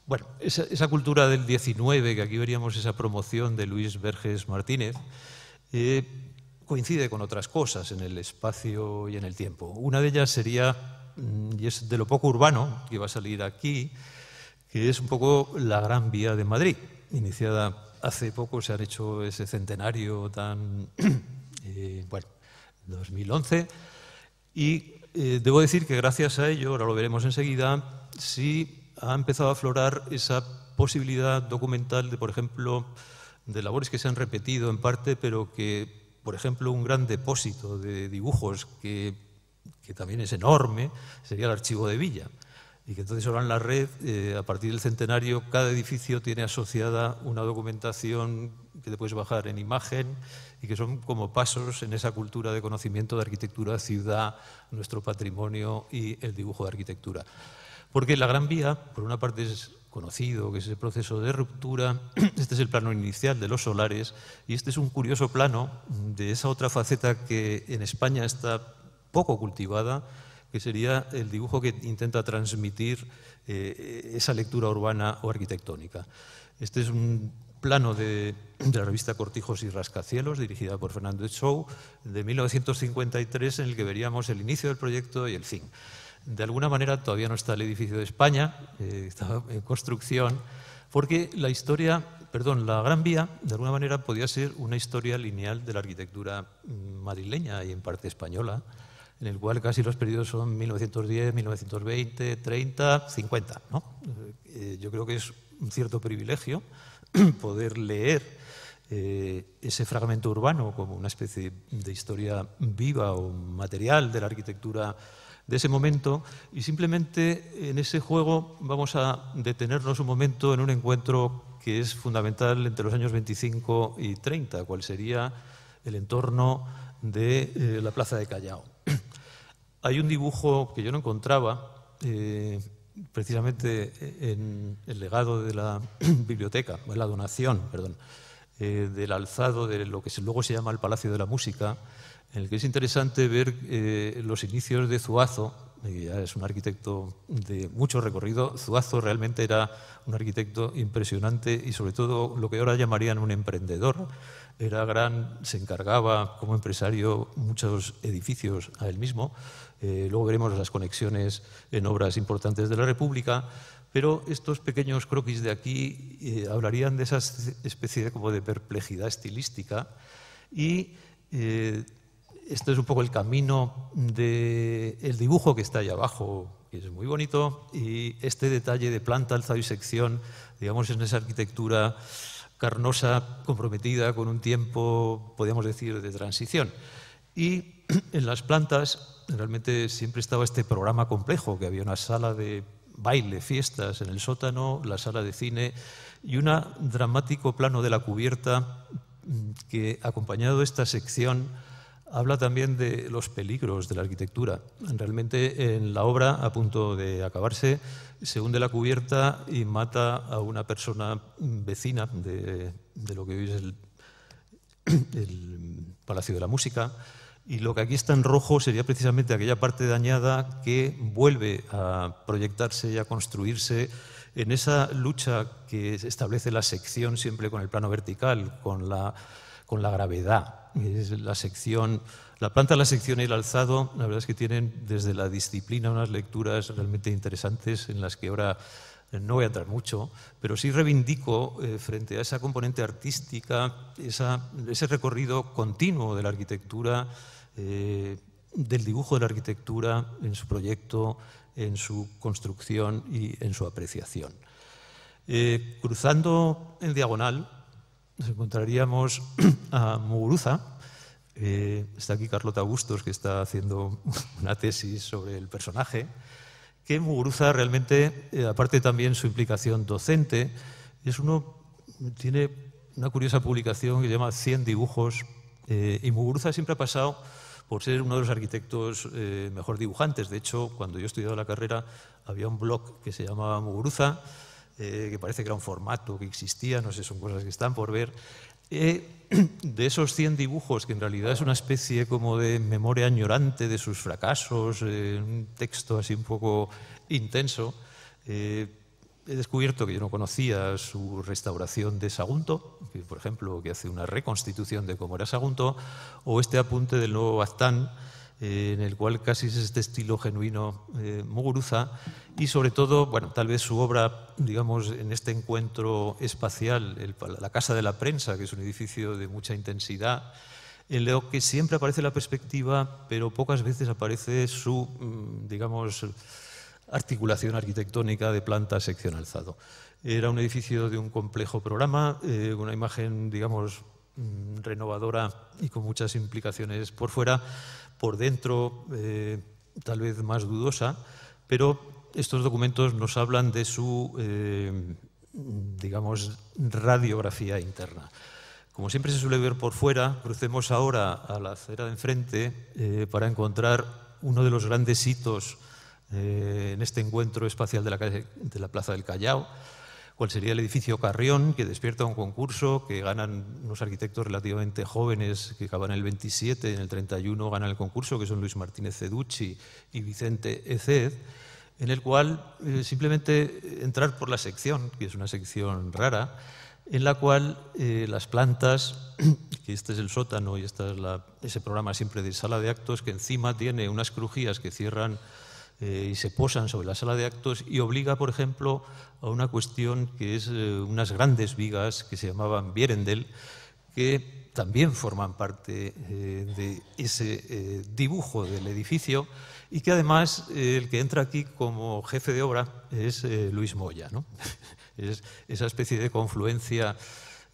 Bueno, esa, cultura del 19, que aquí veríamos esa promoción de Luis Verges Martínez, eh, coincide con otras cosas en el espacio y en el tiempo. Una de ellas sería, mm, y es de lo poco urbano que iba a salir aquí, que es un poco la gran vía de Madrid, iniciada hace poco, se han hecho ese centenario tan, eh, bueno, 2011, y eh, debo decir que gracias a ello, ahora lo veremos enseguida, sí ha empezado a aflorar esa posibilidad documental de, por ejemplo, de labores que se han repetido en parte, pero que, por ejemplo, un gran depósito de dibujos que también es enorme, sería el archivo de Villa y que entonces ahora en la red, eh, a partir del centenario, cada edificio tiene asociada una documentación que te puedes bajar en imagen y que son como pasos en esa cultura de conocimiento de arquitectura, ciudad, nuestro patrimonio y el dibujo de arquitectura. Porque la Gran Vía, por una parte, es conocido, que es el proceso de ruptura, este es el plano inicial de los solares y este es un curioso plano de esa otra faceta que en España está poco cultivada, que sería el dibujo que intenta transmitir eh, esa lectura urbana o arquitectónica. Este es un plano de, la revista Cortijos y Rascacielos, dirigida por Fernando Show, de 1953, en el que veríamos el inicio del proyecto y el fin. De alguna manera todavía no está el edificio de España, eh, está en construcción, porque la historia, perdón, la Gran Vía, de alguna manera podía ser una historia lineal de la arquitectura mm, madrileña y en parte española en el cual casi los periodos son 1910, 1920, 30, 50. ¿no? Eh, yo creo que es un cierto privilegio poder leer eh, ese fragmento urbano como una especie de historia viva o material de la arquitectura de ese momento y simplemente en ese juego vamos a detenernos un momento en un encuentro que es fundamental entre los años 25 y 30, cuál sería el entorno de eh, la Plaza de Callao. Hay un dibujo que yo no encontraba, eh, precisamente eh, en el legado de la biblioteca, o en la donación, perdón, eh, del alzado de lo que luego se llama el Palacio de la Música, en el que es interesante ver los inicios de Zuazo, que ya es un arquitecto de mucho recorrido. Zuazo realmente era un arquitecto impresionante y sobre todo lo que ahora llamarían un emprendedor. Era gran, se encargaba como empresario muchos edificios a él mismo, eh, luego veremos las conexiones en obras importantes de la República, pero estos pequeños croquis de aquí eh, hablarían de esa especie de, como de perplejidad estilística y eh, este es un poco el camino del dibujo que está ahí abajo, que es muy bonito, y este detalle de planta, alzado y sección, digamos, es esa arquitectura carnosa, comprometida con un tiempo, podríamos decir, de transición. Y en las plantas realmente siempre estaba este programa complejo, que había una sala de baile, fiestas en el sótano, la sala de cine y un dramático plano de la cubierta mm, que, acompañado de esta sección, habla también de los peligros de la arquitectura. Realmente en la obra, a punto de acabarse, se hunde la cubierta y mata a una persona vecina de, lo que hoy es el Palacio de la Música. Y lo que aquí está en rojo sería precisamente aquella parte dañada que vuelve a proyectarse y a construirse en esa lucha que establece la sección siempre con el plano vertical, con la, con la gravedad. Es la sección, la planta, la sección y el alzado, la verdad es que tienen desde la disciplina unas lecturas realmente interesantes en las que ahora no voy a entrar mucho, pero sí reivindico eh, frente a esa componente artística, ese recorrido continuo de la arquitectura, eh, del dibujo de la arquitectura en su proyecto, en su construcción y en su apreciación. Eh, cruzando en diagonal nos encontraríamos a Muguruza. está aquí Carlota Augustos, que está haciendo una tesis sobre el personaje. Muguruza realmente, eh, aparte también su implicación docente, es uno, tiene una curiosa publicación que se llama 100 dibujos, eh, y Muguruza siempre ha pasado por ser uno de los arquitectos eh, mejor dibujantes. De hecho, cuando yo estudiaba la carrera había un blog que se llamaba Muguruza, que parece que era un formato que existía, no sé, son cosas que están por ver. Eh, de esos 100 dibujos, que en realidad es una especie como de memoria añorante de sus fracasos, eh, un texto así un poco intenso, eh, he descubierto que yo no conocía su restauración de Sagunto, por ejemplo, que hace una reconstitución de cómo era Sagunto, o este apunte del nuevo Baztán, eh, en el cual casi es este estilo genuino eh, Muguruza, y sobre todo, bueno, tal vez su obra, digamos, en este encuentro espacial, la Casa de la Prensa, que es un edificio de mucha intensidad, en lo que siempre aparece la perspectiva, pero pocas veces aparece su, mm, digamos, articulación arquitectónica de planta, sección, alzado. Era un edificio de un complejo programa, eh, una imagen, digamos, mm, renovadora y con muchas implicaciones por fuera, por dentro eh, tal vez más dudosa, pero estos documentos nos hablan de su, eh, digamos, radiografía interna. Como siempre se suele ver por fuera, crucemos ahora a la acera de enfrente eh, para encontrar uno de los grandes hitos en este encuentro espacial de de la Plaza del Callao, sería el edificio Carrión, que despierta un concurso que ganan unos arquitectos relativamente jóvenes que acaban en el 27, en el 31 ganan el concurso, que son Luis Martínez Ceducci y Vicente Eced, en el cual eh, simplemente entrar por la sección, que es una sección rara, en la cual eh, las plantas, que este es el sótano y este es la, ese programa siempre de sala de actos, que encima tiene unas crujías que cierran eh, y se posan sobre la sala de actos y obliga, por ejemplo, a una cuestión que es eh, unas grandes vigas que se llamaban Bierendel, que también forman parte eh, de ese dibujo del edificio y que además el que entra aquí como jefe de obra es Luis Moya. ¿no? es esa especie de confluencia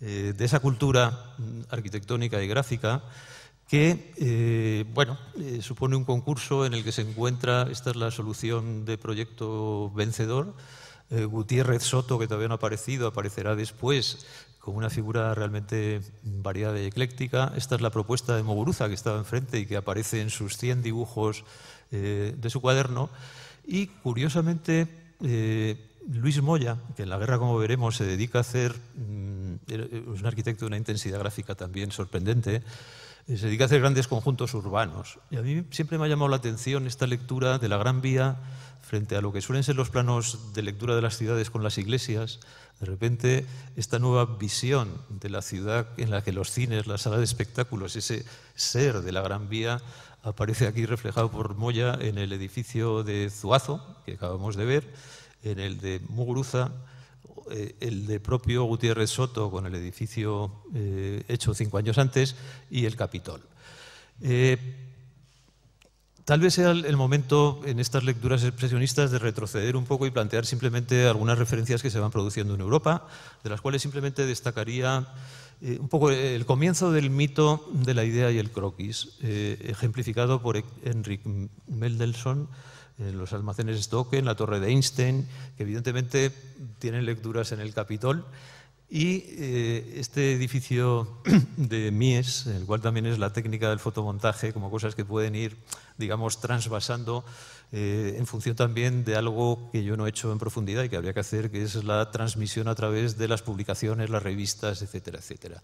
de esa cultura arquitectónica y gráfica que eh, bueno, eh, supone un concurso en el que se encuentra, esta es la solución de proyecto vencedor, eh, Gutiérrez Soto, que todavía no ha aparecido, aparecerá después con una figura realmente variada y ecléctica. Esta es la propuesta de Moguruza, que estaba enfrente y que aparece en sus 100 dibujos de su cuaderno. Y curiosamente, Luis Moya, que en la guerra, como veremos, se dedica a hacer, mm, es un arquitecto de una intensidad gráfica también sorprendente, se dedica a hacer grandes conjuntos urbanos. Y a mí siempre me ha llamado la atención esta lectura de la Gran Vía frente a lo que suelen ser los planos de lectura de las ciudades con las iglesias. De repente, esta nueva visión de la ciudad en la que los cines, las salas de espectáculos, ese ser de la Gran Vía aparece aquí reflejado por Moya en el edificio de Zuazo, que acabamos de ver, en el de Muguruza eh, el de propio Gutiérrez Soto con el edificio eh, hecho cinco años antes y el Capitol. Eh, tal vez sea el momento en estas lecturas expresionistas de retroceder un poco y plantear simplemente algunas referencias que se van produciendo en Europa, de las cuales simplemente destacaría un poco el comienzo del mito de la idea y el croquis, ejemplificado por Enric Mendelssohn los almacenes Stock, en la Torre de Einstein, que evidentemente tienen lecturas en el Capitol. Y eh, este edificio de Mies, el cual también es la técnica del fotomontaje, como cosas que pueden ir, digamos, transvasando eh, en función también de algo que yo no he hecho en profundidad y que habría que hacer, que es la transmisión a través de las publicaciones, las revistas, etcétera, etcétera.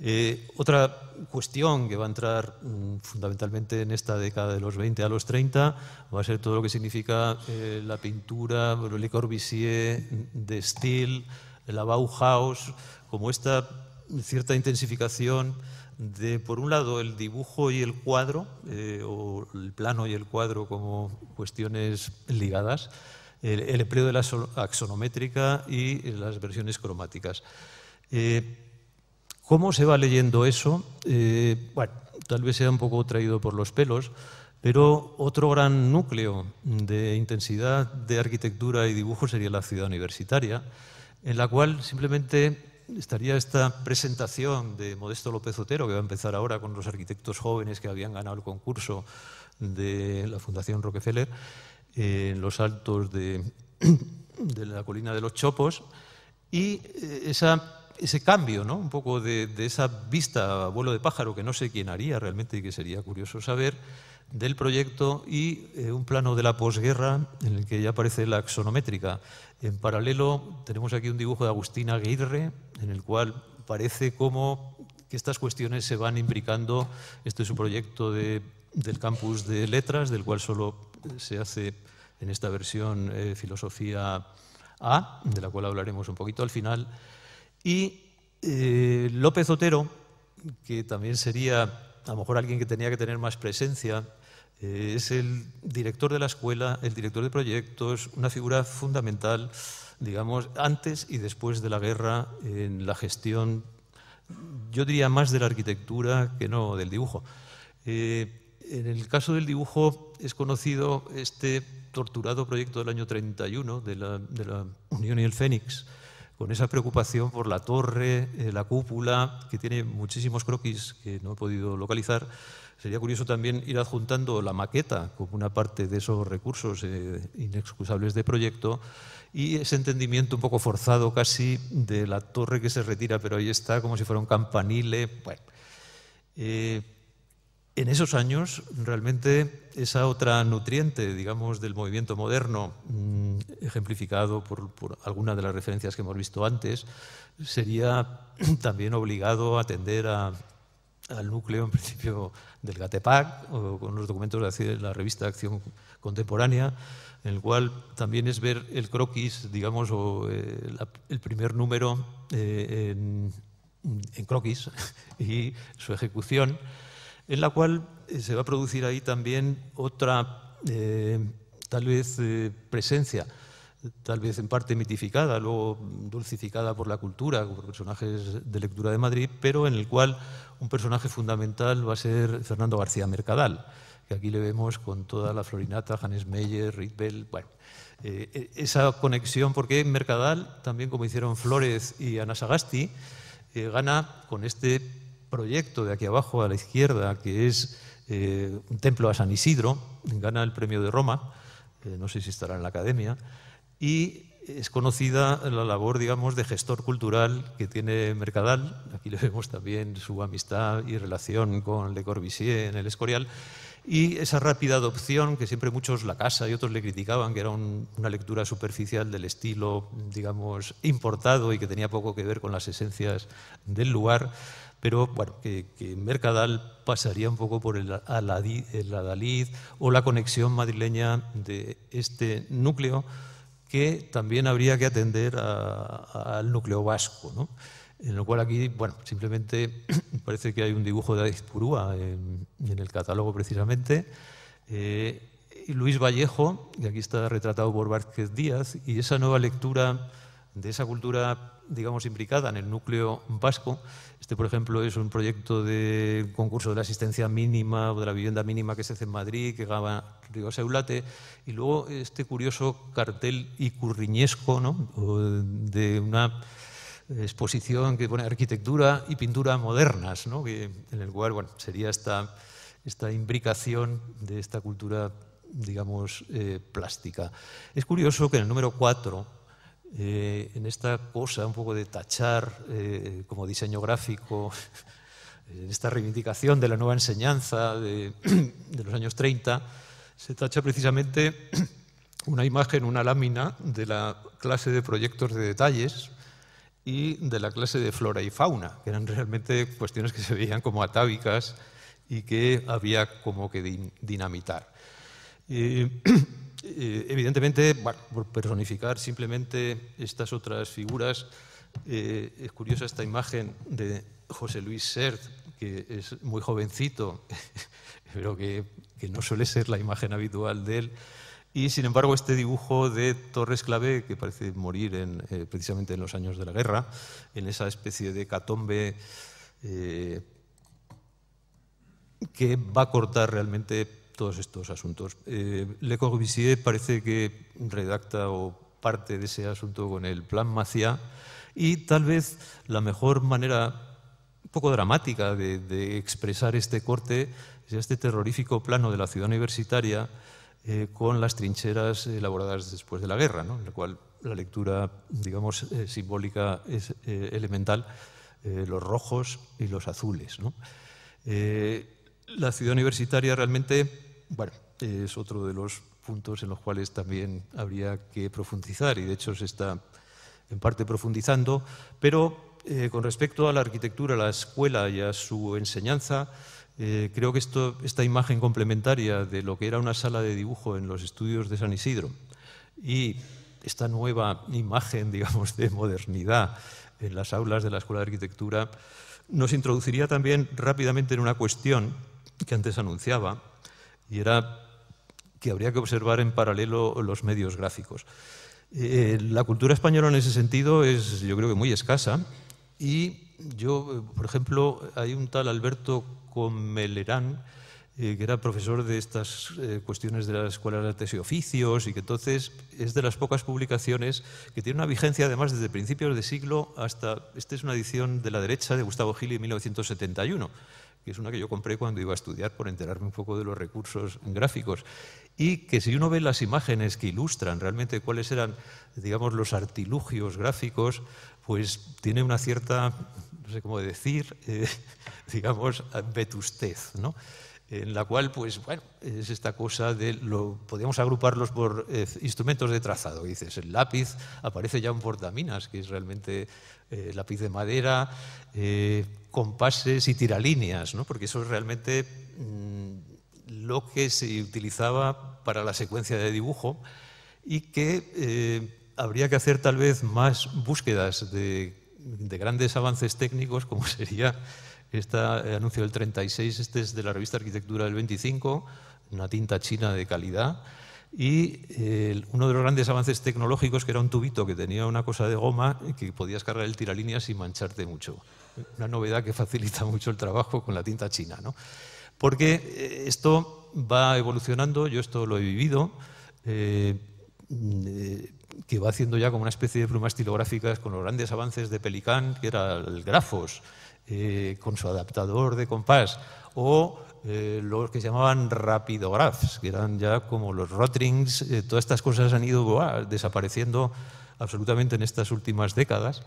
Eh, otra cuestión que va a entrar mm, fundamentalmente en esta década de los 20 a los 30 va a ser todo lo que significa eh, la pintura, Le Corbusier, mm, de Steele, la Bauhaus, como esta cierta intensificación de, por un lado, el dibujo y el cuadro, eh, o el plano y el cuadro como cuestiones ligadas, el, empleo de la axonométrica y las versiones cromáticas. ¿Cómo se va leyendo eso? Eh, bueno, tal vez sea un poco traído por los pelos, pero otro gran núcleo de intensidad de arquitectura y dibujo sería la ciudad universitaria, en la cual simplemente estaría esta presentación de Modesto López Otero, que va a empezar ahora con los arquitectos jóvenes que habían ganado el concurso de la Fundación Rockefeller eh, en los altos de, la colina de los Chopos, y eh, esa ese cambio, ¿no? un poco de, esa vista a vuelo de pájaro, que no sé quién haría realmente y que sería curioso saber, del proyecto y eh, un plano de la posguerra en el que ya aparece la axonométrica. En paralelo tenemos aquí un dibujo de Agustina Aguirre, en el cual parece como que estas cuestiones se van imbricando. Este es un proyecto del campus de letras, del cual solo eh, se hace en esta versión eh, filosofía A, de la cual hablaremos un poquito al final. Y eh, López Otero, que también sería a lo mejor alguien que tenía que tener más presencia, eh, es el director de la escuela, el director de proyectos, una figura fundamental, digamos, antes y después de la guerra en la gestión, yo diría más de la arquitectura que no del dibujo. Eh, en el caso del dibujo es conocido este torturado proyecto del año 31 de la Unión y el Fénix, con esa preocupación por la torre, eh, la cúpula, que tiene muchísimos croquis que no he podido localizar. Sería curioso también ir adjuntando la maqueta como una parte de esos recursos eh, inexcusables de proyecto y ese entendimiento un poco forzado casi de la torre que se retira, pero ahí está como si fuera un campanile. Bueno, eh, en esos años, realmente, esa otra nutriente, digamos, del movimiento moderno, mm, ejemplificado por, algunas de las referencias que hemos visto antes, sería también obligado a atender al núcleo, en principio, del GATEPAC, o con los documentos de la revista Acción Contemporánea, en el cual también es ver el croquis, digamos, o eh, el primer número eh, en croquis y su ejecución en la cual eh, se va a producir ahí también otra, eh, tal vez, eh, presencia, tal vez en parte mitificada, luego dulcificada por la cultura, por personajes de lectura de Madrid, pero en el cual un personaje fundamental va a ser Fernando García Mercadal, que aquí le vemos con toda la florinata, Hannes Meyer, Ritbell, bueno. E-, esa conexión, porque Mercadal, también como hicieron Flores y Ana Sagasti, gana con este proyecto de aquí abajo a la izquierda, que es eh, un templo a San Isidro, gana el premio de Roma, eh, no sé si estará en la academia, y es conocida la labor, digamos, de gestor cultural que tiene Mercadal, aquí le vemos también su amistad y relación con Le Corbusier en el Escorial, y esa rápida adopción que siempre muchos la casa y otros le criticaban, que era una lectura superficial del estilo, digamos, importado y que tenía poco que ver con las esencias del lugar, pero que, Mercadal pasaría un poco por el, Adalid o la conexión madrileña de este núcleo, que también habría que atender al núcleo vasco, ¿no? En lo cual aquí, bueno, simplemente parece que hay un dibujo de Aizpurúa en, en el catálogo precisamente. Eh, Luis Vallejo, y aquí está retratado por Vázquez Díaz, y esa nueva lectura de esa cultura, digamos, implicada en el núcleo vasco. Este, por ejemplo, es un proyecto de concurso de la asistencia mínima o de la vivienda mínima que se hace en Madrid, que gaba Río Seulate, y luego este curioso cartel icurriñesco ¿no? de una exposición que pone arquitectura y pintura modernas, ¿no? que, en el cual sería esta, esta imbricación de esta cultura digamos, eh, plástica. Es curioso que en el número 4 eh, en esta cosa un poco de tachar eh, como diseño gráfico, en esta reivindicación de la nueva enseñanza de, los años 30, se tacha precisamente una imagen, una lámina de la clase de proyectos de detalles y de la clase de flora y fauna, que eran realmente cuestiones que se veían como atávicas y que había como que dinamitar. Eh, Eh, evidentemente, por personificar simplemente estas otras figuras, eh, es curiosa esta imagen de José Luis Sert, que es muy jovencito, pero que, no suele ser la imagen habitual de él. Y sin embargo, este dibujo de Torres Clavé, que parece morir en, eh, precisamente en los años de la guerra, en esa especie de catombe que va a cortar realmente todos estos asuntos. Eh, Le Corbusier parece que redacta o parte de ese asunto con el plan Maciá y tal vez la mejor manera un poco dramática de, expresar este corte es este terrorífico plano de la ciudad universitaria eh, con las trincheras elaboradas después de la guerra, en la cual la lectura, digamos, eh, simbólica es elemental, los rojos y los azules. la ciudad universitaria realmente bueno, es otro de los puntos en los cuales también habría que profundizar y de hecho se está en parte profundizando, pero eh, con respecto a la arquitectura, a la escuela y a su enseñanza, eh, creo que esta imagen complementaria de lo que era una sala de dibujo en los estudios de San Isidro y esta nueva imagen, digamos, de modernidad en las aulas de la Escuela de Arquitectura, nos introduciría también rápidamente en una cuestión que antes anunciaba, y era que habría que observar en paralelo los medios gráficos. Eh, la cultura española en ese sentido es, yo creo que muy escasa. Y yo, por ejemplo, hay un tal Alberto Comelerán, eh, que era profesor de estas eh, cuestiones de la Escuela de artes y oficios, y que entonces es de las pocas publicaciones que tiene una vigencia, además, desde principios de siglo hasta. Esta es una edición de la derecha de Gustavo Gili en 1971 que es una que yo compré cuando iba a estudiar por enterarme un poco de los recursos gráficos, y que si uno ve las imágenes que ilustran realmente cuáles eran, digamos, los artilugios gráficos, pues tiene una cierta, no sé cómo decir, eh, digamos, vetustez, ¿no? en la cual, pues bueno, es esta cosa de lo podemos agruparlos por eh, instrumentos de trazado. Dices, el lápiz aparece ya un portaminas, que es realmente eh, lápiz de madera, eh, compases y tiralíneas, porque eso es realmente mm, lo que se utilizaba para la secuencia de dibujo y que habría que hacer tal vez más búsquedas de, de grandes avances técnicos, como sería este anuncio del 36, este es de la revista Arquitectura del 25, una tinta china de calidad. Y eh, uno de los grandes avances tecnológicos, que era un tubito que tenía una cosa de goma que podías cargar el tiralíneas sin mancharte mucho. Una novedad que facilita mucho el trabajo con la tinta china. ¿no? Porque eh, esto va evolucionando, yo esto lo he vivido, eh, mm, que va haciendo ya como una especie de plumas estilográficas con los grandes avances de Pelican, que era el Grafos eh, con su adaptador de compás, o eh, los que se llamaban rapidographs, que eran ya como los rotrings, eh, todas estas cosas han ido ah, desapareciendo absolutamente en estas últimas décadas.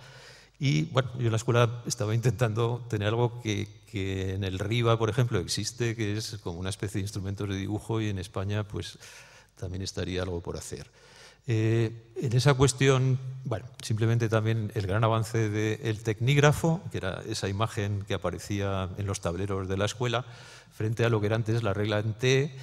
Y bueno, yo en la escuela estaba intentando tener algo que, en el RIVA, por ejemplo, existe, que es como una especie de instrumentos de dibujo y en España pues también estaría algo por hacer. Eh, en esa cuestión, bueno, simplemente también el gran avance del tecnígrafo, que era esa imagen que aparecía en los tableros de la escuela, frente a lo que era antes la regla en T,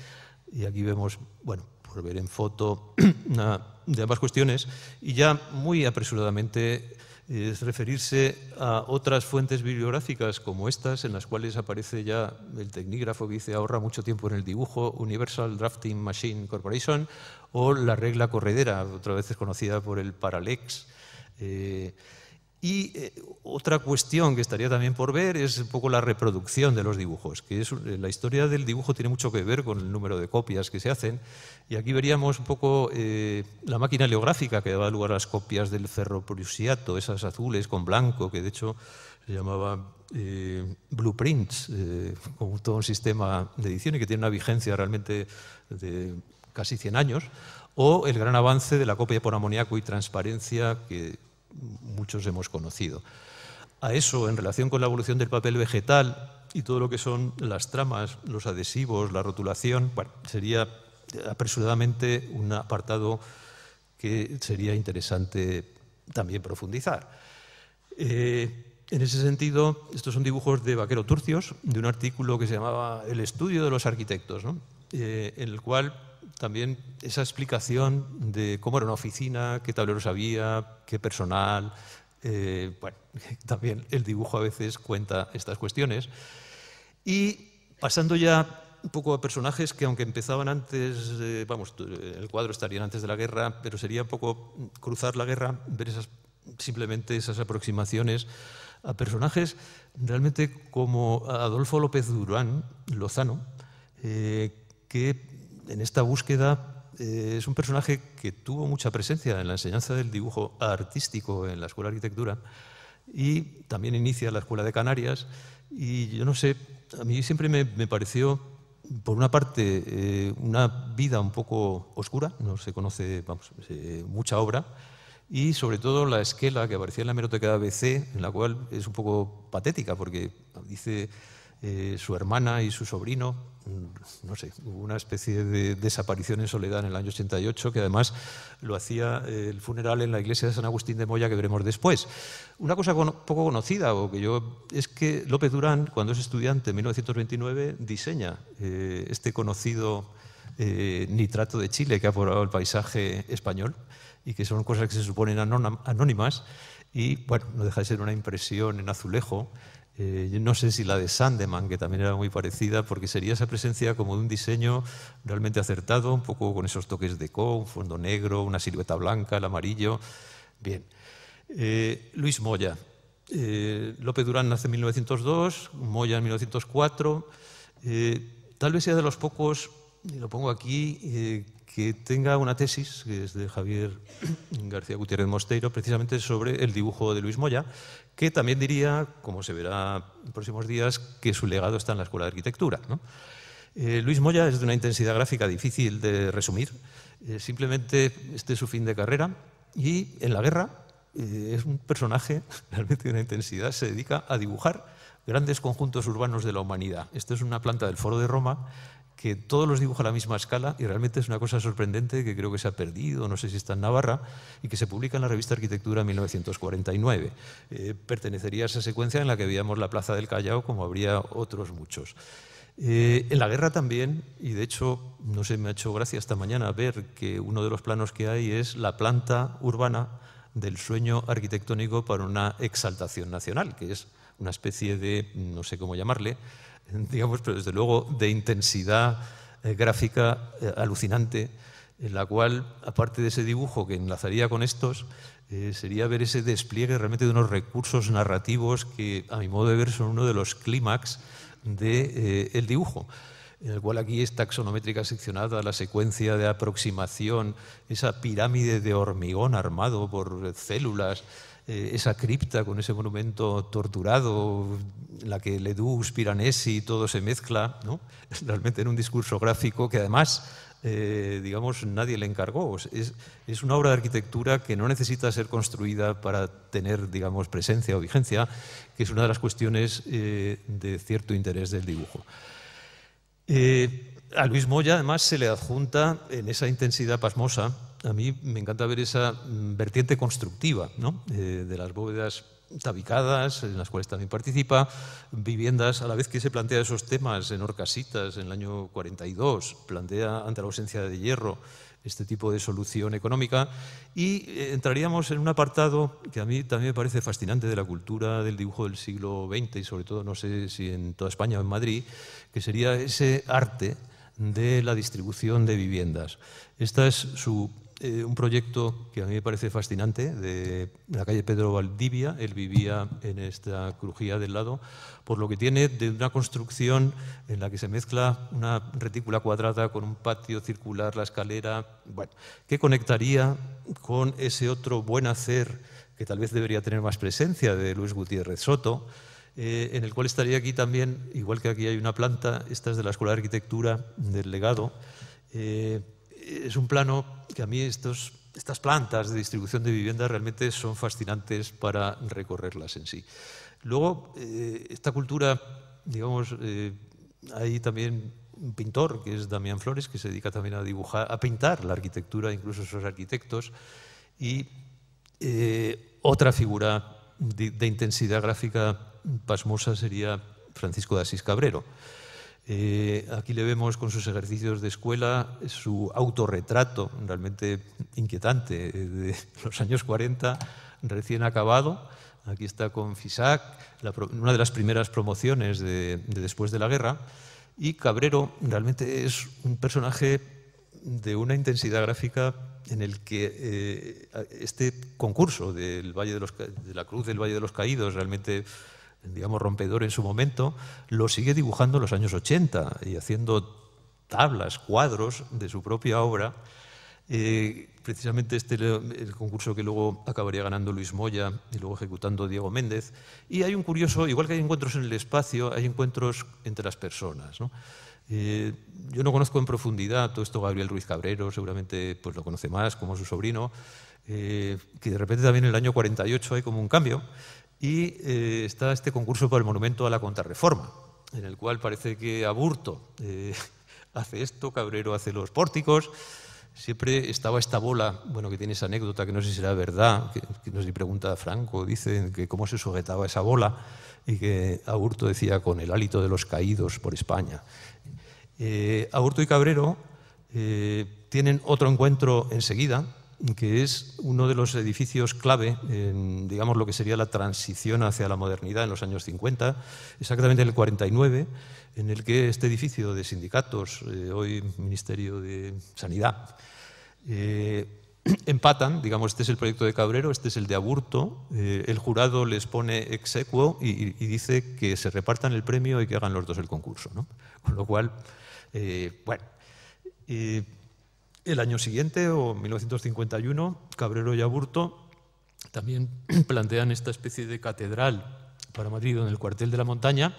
y aquí vemos, bueno, por ver en foto de ambas cuestiones, y ya muy apresuradamente es referirse a otras fuentes bibliográficas como estas, en las cuales aparece ya el tecnígrafo que dice ahorra mucho tiempo en el dibujo, Universal Drafting Machine Corporation, o la regla corredera, otra vez conocida por el Paralex. Eh, y eh, otra cuestión que estaría también por ver es un poco la reproducción de los dibujos, que es, eh, la historia del dibujo tiene mucho que ver con el número de copias que se hacen. Y aquí veríamos un poco eh, la máquina leográfica que daba lugar a las copias del ferroprusiato, esas azules con blanco, que de hecho se llamaba blueprints, con todo un sistema de edición y que tiene una vigencia realmente de casi 100 años o el gran avance de la copia por amoníaco y transparencia que muchos hemos conocido. A eso, en relación con la evolución del papel vegetal y todo lo que son las tramas, los adhesivos, la rotulación, sería apresuradamente un apartado que sería interesante también profundizar. Eh, en ese sentido, estos son dibujos de Vaquero Turcios, de un artículo que se llamaba El estudio de los arquitectos, eh, en el cual también esa explicación de cómo era una oficina, qué tableros había, qué personal. Eh, bueno, también el dibujo a veces cuenta estas cuestiones. Y pasando ya un poco a personajes que aunque empezaban antes, vamos, el cuadro estaría antes de la guerra, pero sería un poco cruzar la guerra, ver esas, simplemente esas aproximaciones a personajes realmente como Adolfo López Durán Lozano, eh, que en esta búsqueda eh, es un personaje que tuvo mucha presencia en la enseñanza del dibujo artístico en la Escuela de Arquitectura y también inicia la Escuela de Canarias. Y yo no sé, a mí siempre me, pareció, por una parte, eh, una vida un poco oscura, no se conoce eh, mucha obra, y sobre todo la esquela que aparecía en la hemeroteca ABC, en la cual es un poco patética, porque dice eh, su hermana y su sobrino. Mm, no sé, hubo una especie de desaparición en soledad en el año 88, que además lo hacía eh, el funeral en la iglesia de San Agustín de Moya, que veremos después. Una cosa poco conocida, o que yo, es que López Durán, cuando es estudiante en 1929, diseña eh, este conocido nitrato de Chile que ha poblado el paisaje español y que son cosas que se suponen anónimas. Y bueno, no deja de ser una impresión en azulejo eh, no sé si la de Sandeman, que también era muy parecida, porque sería esa presencia como de un diseño realmente acertado, un poco con esos toques de con, un fondo negro, una silueta blanca, el amarillo. Bien. Eh, Luis Moya. Eh, López Durán nace en 1902, Moya en 1904. tal vez sea de los pocos, y lo pongo aquí, que tenga una tesis, que es de Javier García Gutiérrez Mosteiro, precisamente sobre el dibujo de Luis Moya, que también diría, como se verá en próximos días, que su legado está en la Escuela de Arquitectura. Eh, Luis Moya es de una intensidad gráfica difícil de resumir, eh, simplemente este es su fin de carrera y en la guerra eh, es un personaje realmente de una intensidad, se dedica a dibujar grandes conjuntos urbanos de la humanidad. Esta es una planta del Foro de Roma que todos los dibuja a la misma escala y realmente es una cosa sorprendente que creo que se ha perdido, no sé si está en Navarra, y que se publica en la revista Arquitectura 1949. Eh, pertenecería a esa secuencia en la que veíamos la Plaza del Callao, como habría otros muchos. Eh, en la guerra también, y de hecho, no sé, me ha hecho gracia esta mañana ver que uno de los planos que hay es la planta urbana del sueño arquitectónico para una exaltación nacional, que es una especie de, no sé cómo llamarle, digamos, pero desde luego de intensidad eh, gráfica eh, alucinante, en la cual, aparte de ese dibujo que enlazaría con estos, eh, sería ver ese despliegue realmente de unos recursos narrativos que, a mi modo de ver, son uno de los clímax del el dibujo en el cual aquí es taxonométrica seccionada, la secuencia de aproximación, esa pirámide de hormigón armado por células, eh, esa cripta con ese monumento torturado, la que Ledoux, Piranesi, todo se mezcla, realmente en un discurso gráfico que además, eh, digamos, nadie le encargó. Es, una obra de arquitectura que no necesita ser construida para tener, digamos, presencia o vigencia, que es una de las cuestiones eh, de cierto interés del dibujo. a Luis Moya, además, se le adjunta en esa intensidad pasmosa, a mí me encanta ver esa mm, vertiente constructiva eh, de las bóvedas tabicadas, en las cuales también participa, viviendas, a la vez que se plantea esos temas en Orcasitas en el año 42, plantea ante la ausencia de hierro este tipo de solución económica, y eh, entraríamos en un apartado que a mí también me parece fascinante de la cultura del dibujo del siglo XX y sobre todo, no sé si en toda España o en Madrid, que sería ese arte de la distribución de viviendas. Esta es su eh, un proyecto que a mí me parece fascinante de la calle Pedro Valdivia. Él vivía en esta crujía del lado, por lo que tiene de una construcción en la que se mezcla una retícula cuadrada con un patio circular, la escalera, bueno, que conectaría con ese otro buen hacer que tal vez debería tener más presencia de Luis Gutiérrez Soto. Eh, en el cual estaría aquí también, igual que aquí hay una planta, esta es de la Escuela de Arquitectura del Legado, eh, es un plano que a mí estas plantas de distribución de viviendas realmente son fascinantes para recorrerlas en sí. Luego, eh, esta cultura, digamos, eh, hay también un pintor que es Damián Flores, que se dedica también a dibujar, a pintar la arquitectura, incluso esos arquitectos, y eh, otra figura de, de intensidad gráfica pasmosa sería Francisco de Asís Cabrero. Eh, aquí le vemos con sus ejercicios de escuela su autorretrato realmente inquietante eh, de los años 40, recién acabado. Aquí está con FISAC, una de las primeras promociones de, después de la guerra. Y Cabrero realmente es un personaje de una intensidad gráfica en el que eh, este concurso del Valle de, la Cruz del Valle de los Caídos realmente digamos, rompedor en su momento, lo sigue dibujando en los años 80 y haciendo tablas, cuadros de su propia obra. Eh, precisamente este el concurso que luego acabaría ganando Luis Moya y luego ejecutando Diego Méndez. Y hay un curioso, igual que hay encuentros en el espacio, hay encuentros entre las personas. Eh, yo no conozco en profundidad todo esto Gabriel Ruiz Cabrero, seguramente pues, lo conoce más como su sobrino, eh, que de repente también en el año 48 hay como un cambio y eh, está este concurso por el Monumento a la Contrarreforma, en el cual parece que Aburto eh, hace esto, Cabrero hace los pórticos. Siempre estaba esta bola, bueno, que tiene esa anécdota que no sé si será verdad, que, sé si pregunta Franco, dicen que cómo se sujetaba esa bola y que Aburto decía con el hálito de los caídos por España. Eh, Aburto y Cabrero tienen otro encuentro enseguida, que es uno de los edificios clave en, digamos, lo que sería la transición hacia la modernidad en los años 50, exactamente en el 49, en el que este edificio de sindicatos, eh, hoy Ministerio de Sanidad, eh, empatan, digamos, este es el proyecto de Cabrero, este es el de Aburto, eh, el jurado les pone ex y, y, dice que se repartan el premio y que hagan los dos el concurso, ¿no? Con lo cual, bueno... El año siguiente, o 1951, Cabrero y Aburto también plantean esta especie de catedral para Madrid, en el cuartel de la montaña,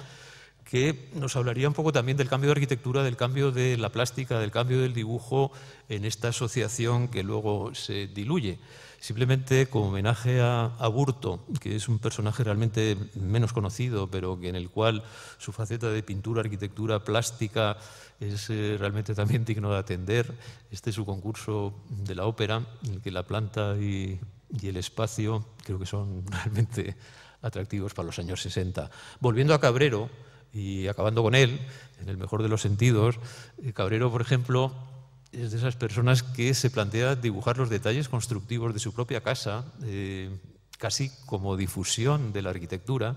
que nos hablaría un poco también del cambio de arquitectura, del cambio de la plástica, del cambio del dibujo en esta asociación que luego se diluye. Simplemente como homenaje a, a Burto, que es un personaje realmente menos conocido, pero que en el cual su faceta de pintura, arquitectura, plástica es eh, realmente también digno de atender. Este es su concurso de la ópera, en el que la planta y, y el espacio creo que son realmente atractivos para los años 60. Volviendo a Cabrero, y acabando con él, en el mejor de los sentidos. Eh, Cabrero, por ejemplo, es de esas personas que se plantea dibujar los detalles constructivos de su propia casa, eh, casi como difusión de la arquitectura.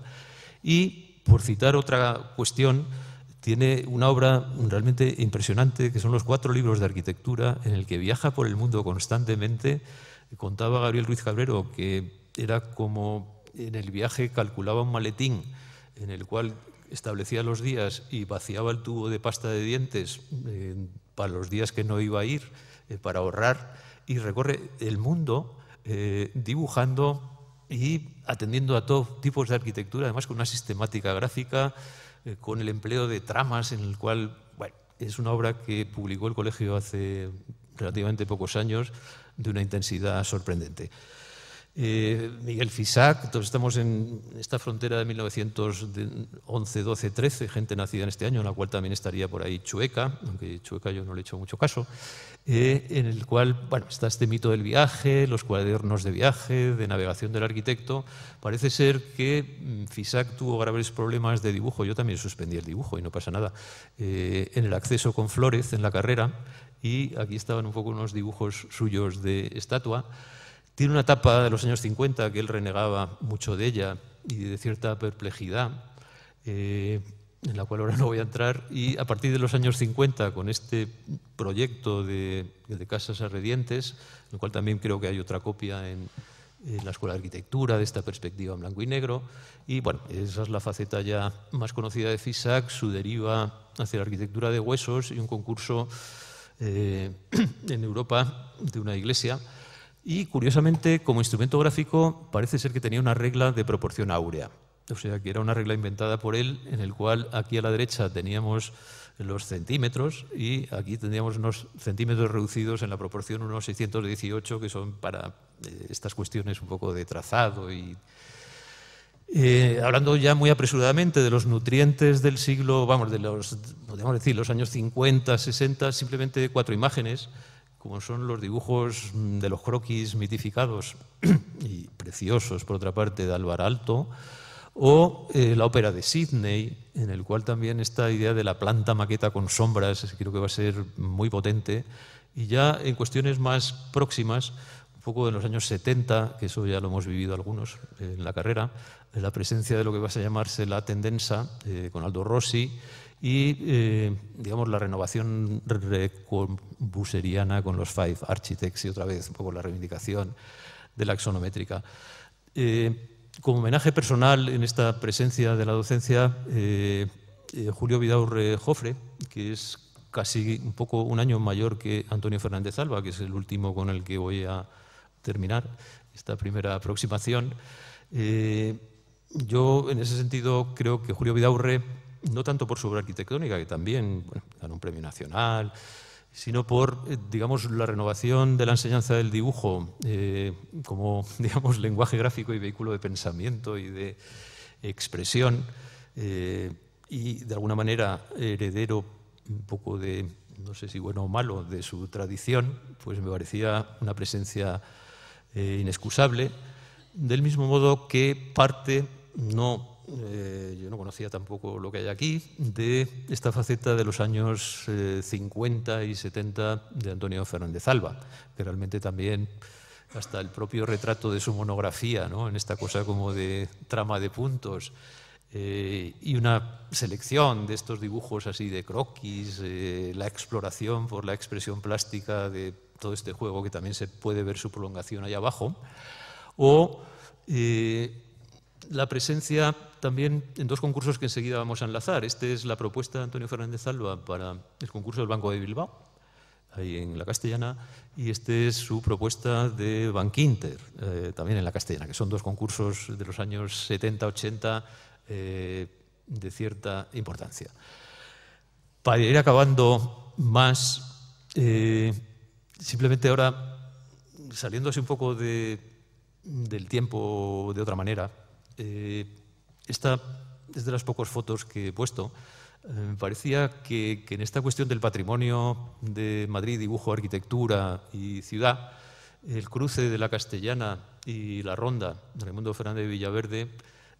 Y, por citar otra cuestión, tiene una obra realmente impresionante, que son los cuatro libros de arquitectura, en el que viaja por el mundo constantemente. Contaba Gabriel Ruiz Cabrero que era como en el viaje calculaba un maletín en el cual establecía los días y vaciaba el tubo de pasta de dientes eh, para los días que no iba a ir, eh, para ahorrar, y recorre el mundo eh, dibujando y atendiendo a todos tipos de arquitectura, además con una sistemática gráfica, con el empleo de tramas en el cual, es una obra que publicó el colegio hace relativamente pocos años de una intensidad sorprendente. Eh, Miguel Fisac, entonces estamos en esta frontera de 1911, 12, 13, gente nacida en este año, en la cual también estaría por ahí Chueca, aunque Chueca yo no le he hecho mucho caso, eh, en el cual está este mito del viaje, los cuadernos de viaje, de navegación del arquitecto. Parece ser que mm, Fisac tuvo graves problemas de dibujo, yo también suspendí el dibujo y no pasa nada, eh, en el acceso con Flores en la carrera, y aquí estaban un poco unos dibujos suyos de estatua. Tiene una etapa de los años 50 que él renegaba mucho de ella y de cierta perplejidad, eh, en la cual ahora no voy a entrar, y a partir de los años 50, con este proyecto de, Casas Arredientes, en el cual también creo que hay otra copia en, la Escuela de Arquitectura, de esta perspectiva en blanco y negro. Y bueno, esa es la faceta ya más conocida de FISAC, su deriva hacia la arquitectura de huesos y un concurso eh, en Europa de una iglesia y curiosamente, como instrumento gráfico, parece ser que tenía una regla de proporción áurea. O sea, que era una regla inventada por él, en el cual aquí a la derecha teníamos los centímetros y aquí tendríamos unos centímetros reducidos en la proporción, unos 618, que son para eh, estas cuestiones un poco de trazado y, eh, hablando ya muy apresuradamente de los nutrientes del siglo, vamos, de los, decir, los años 50, 60, simplemente cuatro imágenes como son los dibujos mm, de los croquis mitificados y preciosos, por otra parte, de Álvaro Alto, o eh, la ópera de Sydney, en el cual también esta idea de la planta maqueta con sombras creo que va a ser muy potente, y ya en cuestiones más próximas, un poco de los años 70, que eso ya lo hemos vivido algunos eh, en la carrera, la presencia de lo que va a llamarse la tendencia eh, con Aldo Rossi, y eh, digamos la renovación buseriana con los Five Architects y otra vez un poco la reivindicación de la axonométrica. Eh, como homenaje personal en esta presencia de la docencia, eh, Julio Vidaurre Jofre, que es casi un poco un año mayor que Antonio Fernández Alba, que es el último con el que voy a terminar esta primera aproximación. yo, en ese sentido, creo que Julio Vidaurre no tanto por su obra arquitectónica, que también ganó un premio nacional, sino por, eh, digamos, la renovación de la enseñanza del dibujo eh, como, digamos, lenguaje gráfico y vehículo de pensamiento y de expresión, eh, y de alguna manera heredero un poco de, no sé si bueno o malo, de su tradición, pues me parecía una presencia inexcusable, del mismo modo que parte no eh, yo no conocía tampoco lo que hay aquí, de esta faceta de los años 50 eh, y 70 de Antonio Fernández Alba, que realmente también hasta el propio retrato de su monografía, ¿no? en esta cosa como de trama de puntos, eh, y una selección de estos dibujos así de croquis, la exploración por la expresión plástica de todo este juego, que también se puede ver su prolongación ahí abajo, o la presencia también en dos concursos que enseguida vamos a enlazar. Esta es la propuesta de Antonio Fernández Alba para el concurso del Banco de Bilbao, ahí en la castellana, y este es su propuesta de BanquInter, eh, también en la castellana, que son dos concursos de los años 70-80 eh, de cierta importancia. Para ir acabando más, eh, simplemente ahora, saliéndose un poco del tiempo de otra manera, eh, esta es de las pocas fotos que he puesto. Eh, me parecía que, en esta cuestión del patrimonio de Madrid, dibujo, arquitectura y ciudad, el cruce de la Castellana y la Ronda, de Raimundo Fernández de Villaverde,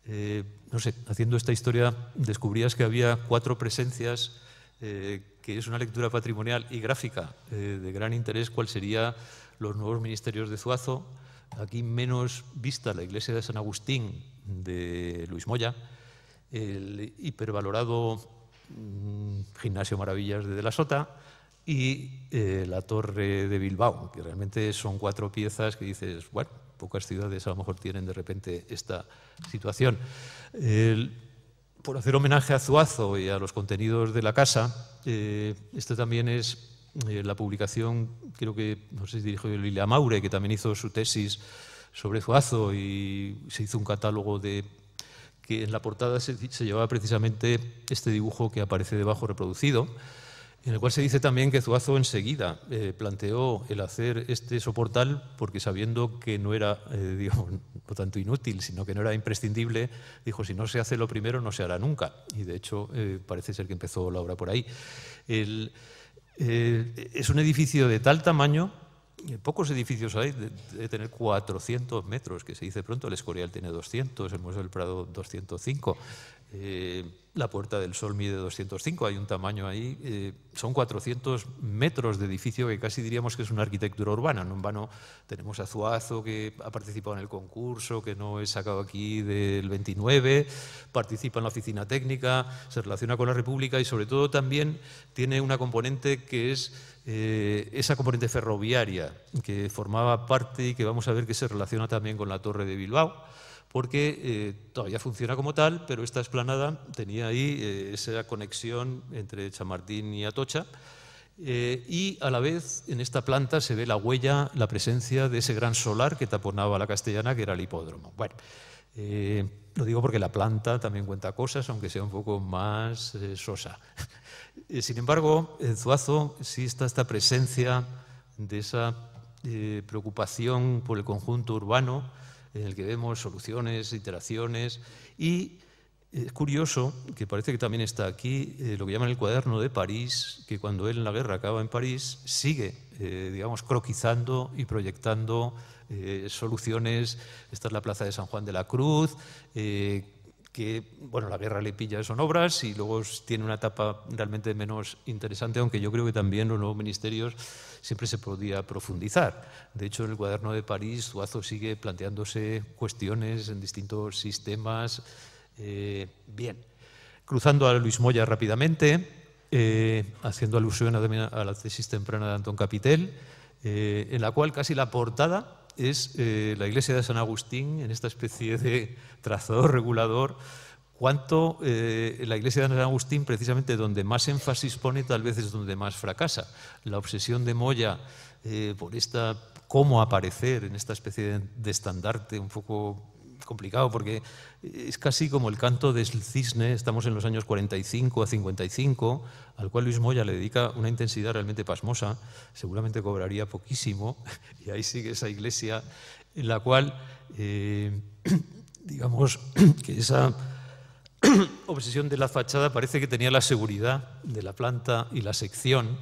eh, no sé, haciendo esta historia descubrías que había cuatro presencias, que es una lectura patrimonial y gráfica de gran interés, cuál serían los nuevos ministerios de Zuazo, aquí menos vista la iglesia de San Agustín de Luis Moya, el hipervalorado mm, Gimnasio Maravillas de, de la Sota y eh, la Torre de Bilbao, que realmente son cuatro piezas que dices, bueno, pocas ciudades a lo mejor tienen de repente esta situación. por hacer homenaje a Zuazo y a los contenidos de la casa, esto eh, este también es eh, la publicación, creo que, no sé si dirigió Lilia Maure, que también hizo su tesis sobre Zuazo y se hizo un catálogo de que en la portada se, llevaba precisamente este dibujo que aparece debajo reproducido, en el cual se dice también que Zuazo enseguida eh, planteó el hacer este soportal porque sabiendo que no era, eh, digo, no tanto inútil, sino que no era imprescindible, dijo, si no se hace lo primero, no se hará nunca. Y de hecho, parece ser que empezó la obra por ahí. El, eh, es un edificio de tal tamaño, eh, pocos edificios hay, de, tener 400 metros, que se dice pronto, el Escorial tiene 200, el Museo del Prado 205, eh, la Puerta del Sol mide 205, hay un tamaño ahí, eh, son 400 metros de edificio que casi diríamos que es una arquitectura urbana. No en vano tenemos a Zuazo, que ha participado en el concurso, que no es sacado aquí del 29, participa en la oficina técnica, se relaciona con la República y sobre todo también tiene una componente que es eh, esa componente ferroviaria, que formaba parte y que vamos a ver que se relaciona también con la Torre de Bilbao porque eh, todavía funciona como tal, pero esta esplanada tenía ahí eh, esa conexión entre Chamartín y Atocha, eh, y a la vez en esta planta se ve la huella, la presencia de ese gran solar que taponaba la castellana, que era el hipódromo. Bueno, lo digo porque la planta también cuenta cosas, aunque sea un poco más sosa. Sin embargo, en Zuazo sí está esta presencia de esa preocupación por el conjunto urbano, en el que vemos soluciones, iteraciones y eh, es curioso, que parece que también está aquí, eh, lo que llaman el cuaderno de París, que cuando él en la guerra acaba en París, sigue, eh, digamos, croquizando y proyectando soluciones. Esta es la plaza de San Juan de la Cruz, que, bueno, la guerra le pilla, son obras, y luego tiene una etapa realmente menos interesante, aunque yo creo que también los nuevos ministerios siempre se podía profundizar. De hecho, en el cuaderno de París, Zuazo sigue planteándose cuestiones en distintos sistemas. Eh, bien, cruzando a Luis Moya rápidamente, eh, haciendo alusión a, a, la tesis temprana de Antón Capitel, eh, en la cual casi la portada es eh, la iglesia de San Agustín, en esta especie de trazador regulador, cuánto eh, la iglesia de San Agustín, precisamente donde más énfasis pone, tal vez es donde más fracasa. La obsesión de Moya eh, por esta cómo aparecer en esta especie de estandarte un poco complicado porque es casi como el canto del cisne, estamos en los años 45 a 55, al cual Luis Moya le dedica una intensidad realmente pasmosa, seguramente cobraría poquísimo, y ahí sigue esa iglesia en la cual, eh, digamos, que esa obsesión de la fachada parece que tenía la seguridad de la planta y la sección,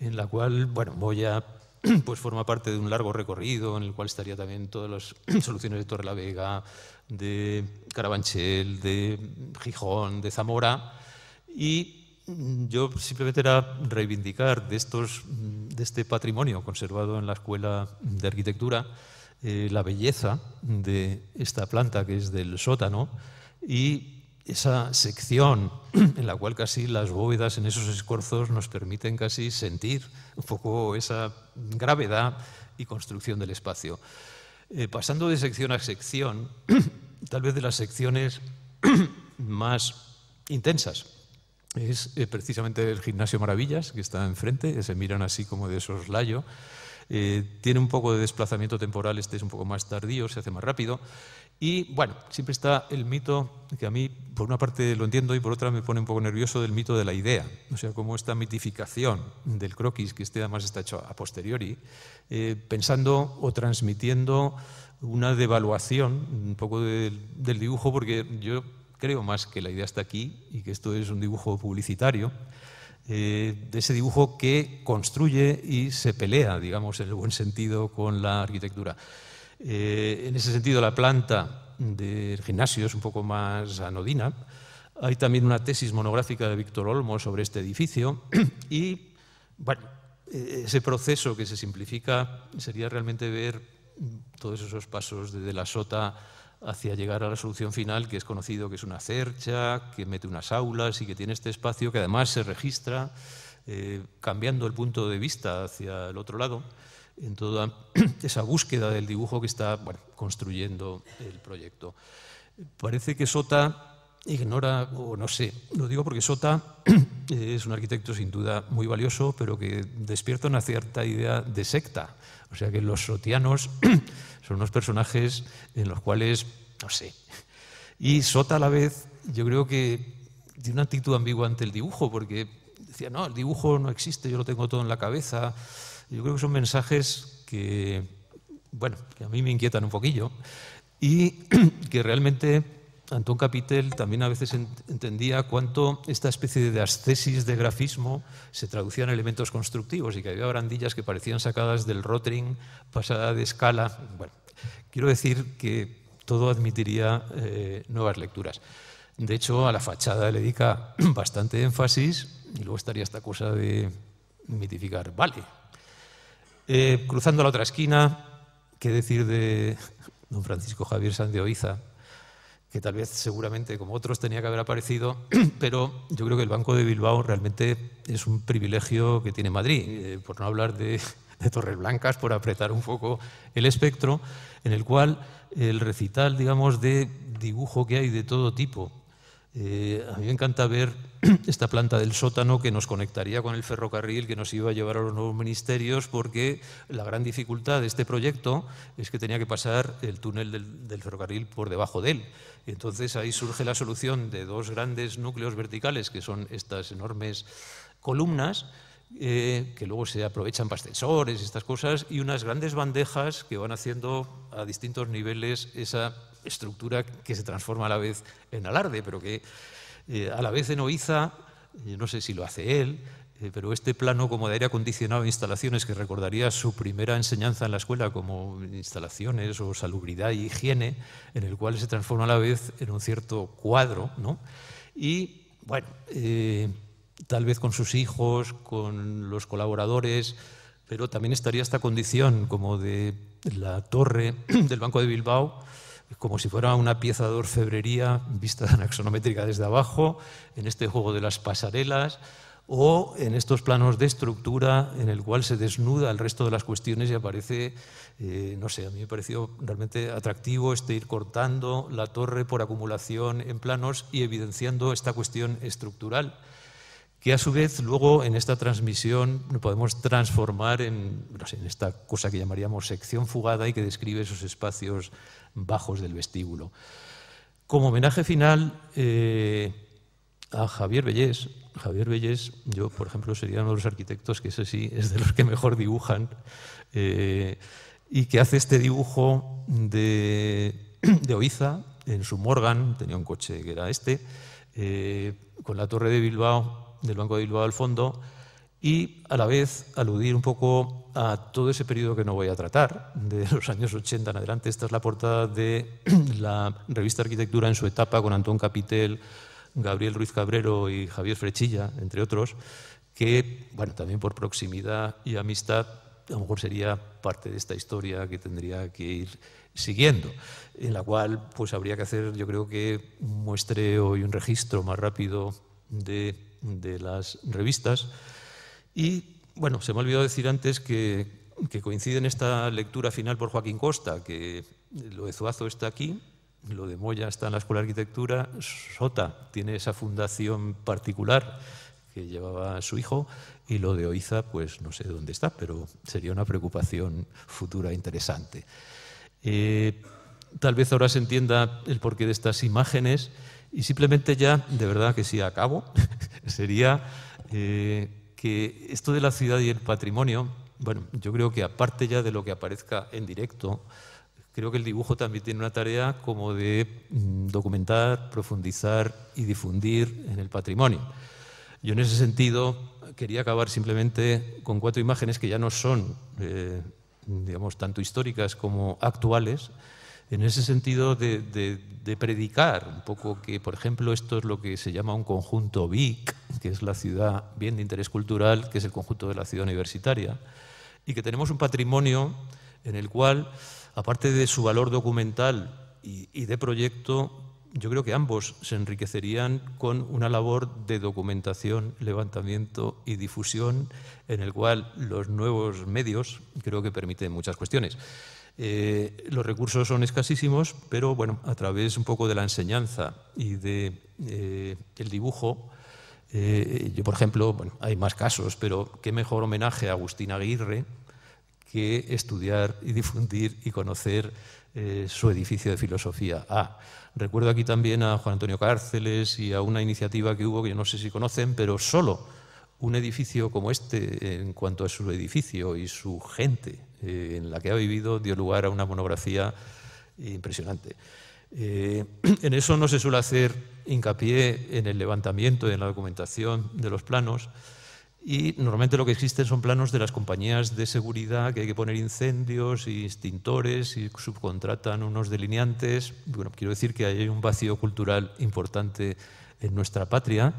en la cual, bueno, Moya pues forma parte de un largo recorrido en el cual estaría también todas las soluciones de Torre la Vega, de Carabanchel, de Gijón, de Zamora. Y yo simplemente era reivindicar de, estos, de este patrimonio conservado en la Escuela de Arquitectura eh, la belleza de esta planta que es del sótano y esa sección en la cual casi las bóvedas en esos escorzos nos permiten casi sentir un poco esa gravedad y construcción del espacio. Eh, pasando de sección a sección, tal vez de las secciones más intensas, es eh, precisamente el gimnasio Maravillas, que está enfrente, que se miran así como de soslayo. Eh, tiene un poco de desplazamiento temporal, este es un poco más tardío, se hace más rápido. Y bueno, siempre está el mito, que a mí por una parte lo entiendo y por otra me pone un poco nervioso del mito de la idea, o sea, como esta mitificación del croquis, que este además está hecho a posteriori, eh, pensando o transmitiendo una devaluación un poco del, dibujo, porque yo creo más que la idea está aquí y que esto es un dibujo publicitario, eh, de ese dibujo que construye y se pelea, digamos, en el buen sentido, con la arquitectura. Eh, en ese sentido, la planta del gimnasio es un poco más anodina. Hay también una tesis monográfica de Víctor Olmo sobre este edificio y e-, ese proceso que se simplifica sería realmente ver todos esos pasos desde la sota hacia llegar a la solución final, que es conocido que es una cercha, que mete unas aulas y que tiene este espacio que además se registra eh, cambiando el punto de vista hacia el otro lado en toda esa búsqueda del dibujo que está construyendo el proyecto. Parece que Sota ignora, o no sé, lo digo porque Sota es un arquitecto sin duda muy valioso, pero que despierta una cierta idea de secta. O sea que los sotianos son unos personajes en los cuales, no sé. Y Sota a la vez, yo creo que tiene una actitud ambigua ante el dibujo, porque decía, no, el dibujo no existe, yo lo tengo todo en la cabeza. Yo creo que son mensajes que, bueno, que a mí me inquietan un poquillo y que realmente Antón Capitel también a veces entendía cuánto esta especie de ascesis de grafismo se traducía en elementos constructivos y que había brandillas que parecían sacadas del rotring, pasada de escala. Bueno, quiero decir que todo admitiría eh, nuevas lecturas. De hecho, a la fachada le dedica bastante énfasis y luego estaría esta cosa de mitificar. Vale, eh, cruzando la otra esquina, qué decir de don Francisco Javier Sandeoiza, que tal vez seguramente como otros tenía que haber aparecido, pero yo creo que el Banco de Bilbao realmente es un privilegio que tiene Madrid, eh, por no hablar de, de, Torres Blancas, por apretar un poco el espectro, en el cual el recital, digamos, de dibujo que hay de todo tipo, eh, a mí me encanta ver esta planta del sótano que nos conectaría con el ferrocarril que nos iba a llevar a los nuevos ministerios, porque la gran dificultad de este proyecto es que tenía que pasar el túnel del, ferrocarril por debajo de él. Entonces ahí surge la solución de dos grandes núcleos verticales, que son estas enormes columnas, eh, que luego se aprovechan para ascensores, y estas cosas, y unas grandes bandejas que van haciendo a distintos niveles esa estructura que se transforma a la vez en alarde, pero que eh, a la vez en Oiza eh, no sé si lo hace él, eh, pero este plano como de aire acondicionado e instalaciones que recordaría su primera enseñanza en la escuela como instalaciones o salubridad y higiene, en el cual se transforma a la vez en un cierto cuadro, ¿no? Y, bueno, tal vez con sus hijos, con los colaboradores, pero también estaría esta condición como de la torre del Banco de Bilbao, como si fuera una pieza de orfebrería vista anaxonométrica desde abajo, en este juego de las pasarelas o en estos planos de estructura en el cual se desnuda el resto de las cuestiones y aparece, eh, no sé, a mí me pareció realmente atractivo este ir cortando la torre por acumulación en planos y evidenciando esta cuestión estructural, que a su vez luego en esta transmisión podemos transformar en, en esta cosa que llamaríamos sección fugada y que describe esos espacios bajos del vestíbulo. Como homenaje final eh, a Javier Bellés, Javier Bellés, yo por ejemplo sería uno de los arquitectos que ese sí es de los que mejor dibujan eh, y que hace este dibujo de, Oiza en su Morgan, tenía un coche que era este, eh, con la torre de Bilbao, del Banco de Bilbao al fondo, y a la vez aludir un poco a todo ese periodo que no voy a tratar, de los años 80 en adelante. Esta es la portada de la revista Arquitectura en su etapa con Antón Capitel, Gabriel Ruiz Cabrero y Javier Frechilla, entre otros, que, bueno, también por proximidad y amistad, a lo mejor sería parte de esta historia que tendría que ir siguiendo, en la cual pues habría que hacer, yo creo que un muestreo y un registro más rápido de, de las revistas y, bueno, se me ha olvidado decir antes que, coincide en esta lectura final por Joaquín Costa, que lo de Zuazo está aquí, lo de Moya está en la Escuela de Arquitectura, Sota tiene esa fundación particular que llevaba su hijo y lo de Oiza, pues no sé dónde está, pero sería una preocupación futura interesante. Eh, tal vez ahora se entienda el porqué de estas imágenes y simplemente ya, de verdad que sí, acabo, sería... Eh, que esto de la ciudad y el patrimonio, bueno, yo creo que aparte ya de lo que aparezca en directo, creo que el dibujo también tiene una tarea como de mm, documentar, profundizar y difundir en el patrimonio. Yo en ese sentido quería acabar simplemente con cuatro imágenes que ya no son, eh, digamos, tanto históricas como actuales, en ese sentido de, predicar, un poco que, por ejemplo, esto es lo que se llama un conjunto BIC, que es la ciudad bien de interés cultural, que es el conjunto de la ciudad universitaria, y que tenemos un patrimonio en el cual, aparte de su valor documental y de proyecto, yo creo que ambos se enriquecerían con una labor de documentación, levantamiento y difusión, en el cual los nuevos medios creo que permiten muchas cuestiones. Eh, los recursos son escasísimos, pero bueno, a través un poco de la enseñanza y de eh, dibujo, eh, yo por ejemplo, hay más casos, pero qué mejor homenaje a Agustín Aguirre que estudiar y difundir y conocer su edificio de filosofía. Ah, recuerdo aquí también a Juan Antonio Cárceles y a una iniciativa que hubo que yo no sé si conocen, pero solo un edificio como este, en cuanto a su edificio y su gente eh, en la que ha vivido, dio lugar a una monografía impresionante. Eh, en eso no se suele hacer hincapié en el levantamiento y en la documentación de los planos. Y normalmente lo que existen son planos de las compañías de seguridad que hay que poner incendios y extintores y subcontratan unos delineantes. Bueno, quiero decir que hay un vacío cultural importante en nuestra patria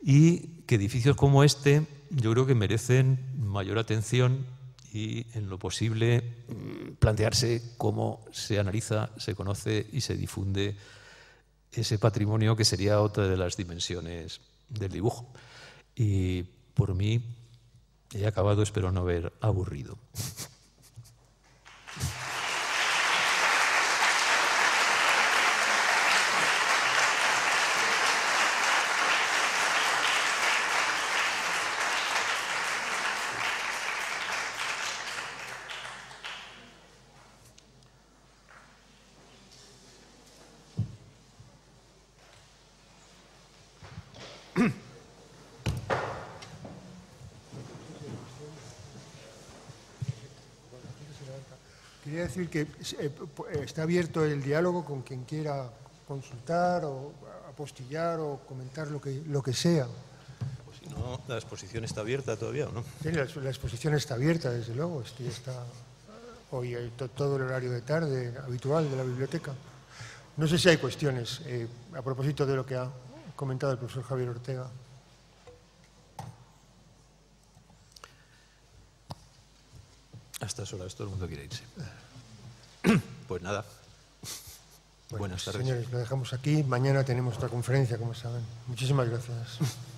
y que edificios como este yo creo que merecen mayor atención y en lo posible plantearse cómo se analiza, se conoce y se difunde ese patrimonio que sería otra de las dimensiones del dibujo. Y por mí he acabado, espero no haber aburrido. que eh, eh, está abierto el diálogo con quien quiera consultar o apostillar o comentar lo que, lo que sea. Pues si no, la exposición está abierta todavía, no? Sí, la, exposición está abierta, desde luego. Hoy hoy todo el horario de tarde habitual de la biblioteca. No sé si hay cuestiones eh, a propósito de lo que ha comentado el profesor Javier Ortega. Hasta ahora, todo el mundo quiere irse. Pues nada. Bueno, Buenas tardes. Señores, lo dejamos aquí. Mañana tenemos otra conferencia, como saben. Muchísimas gracias.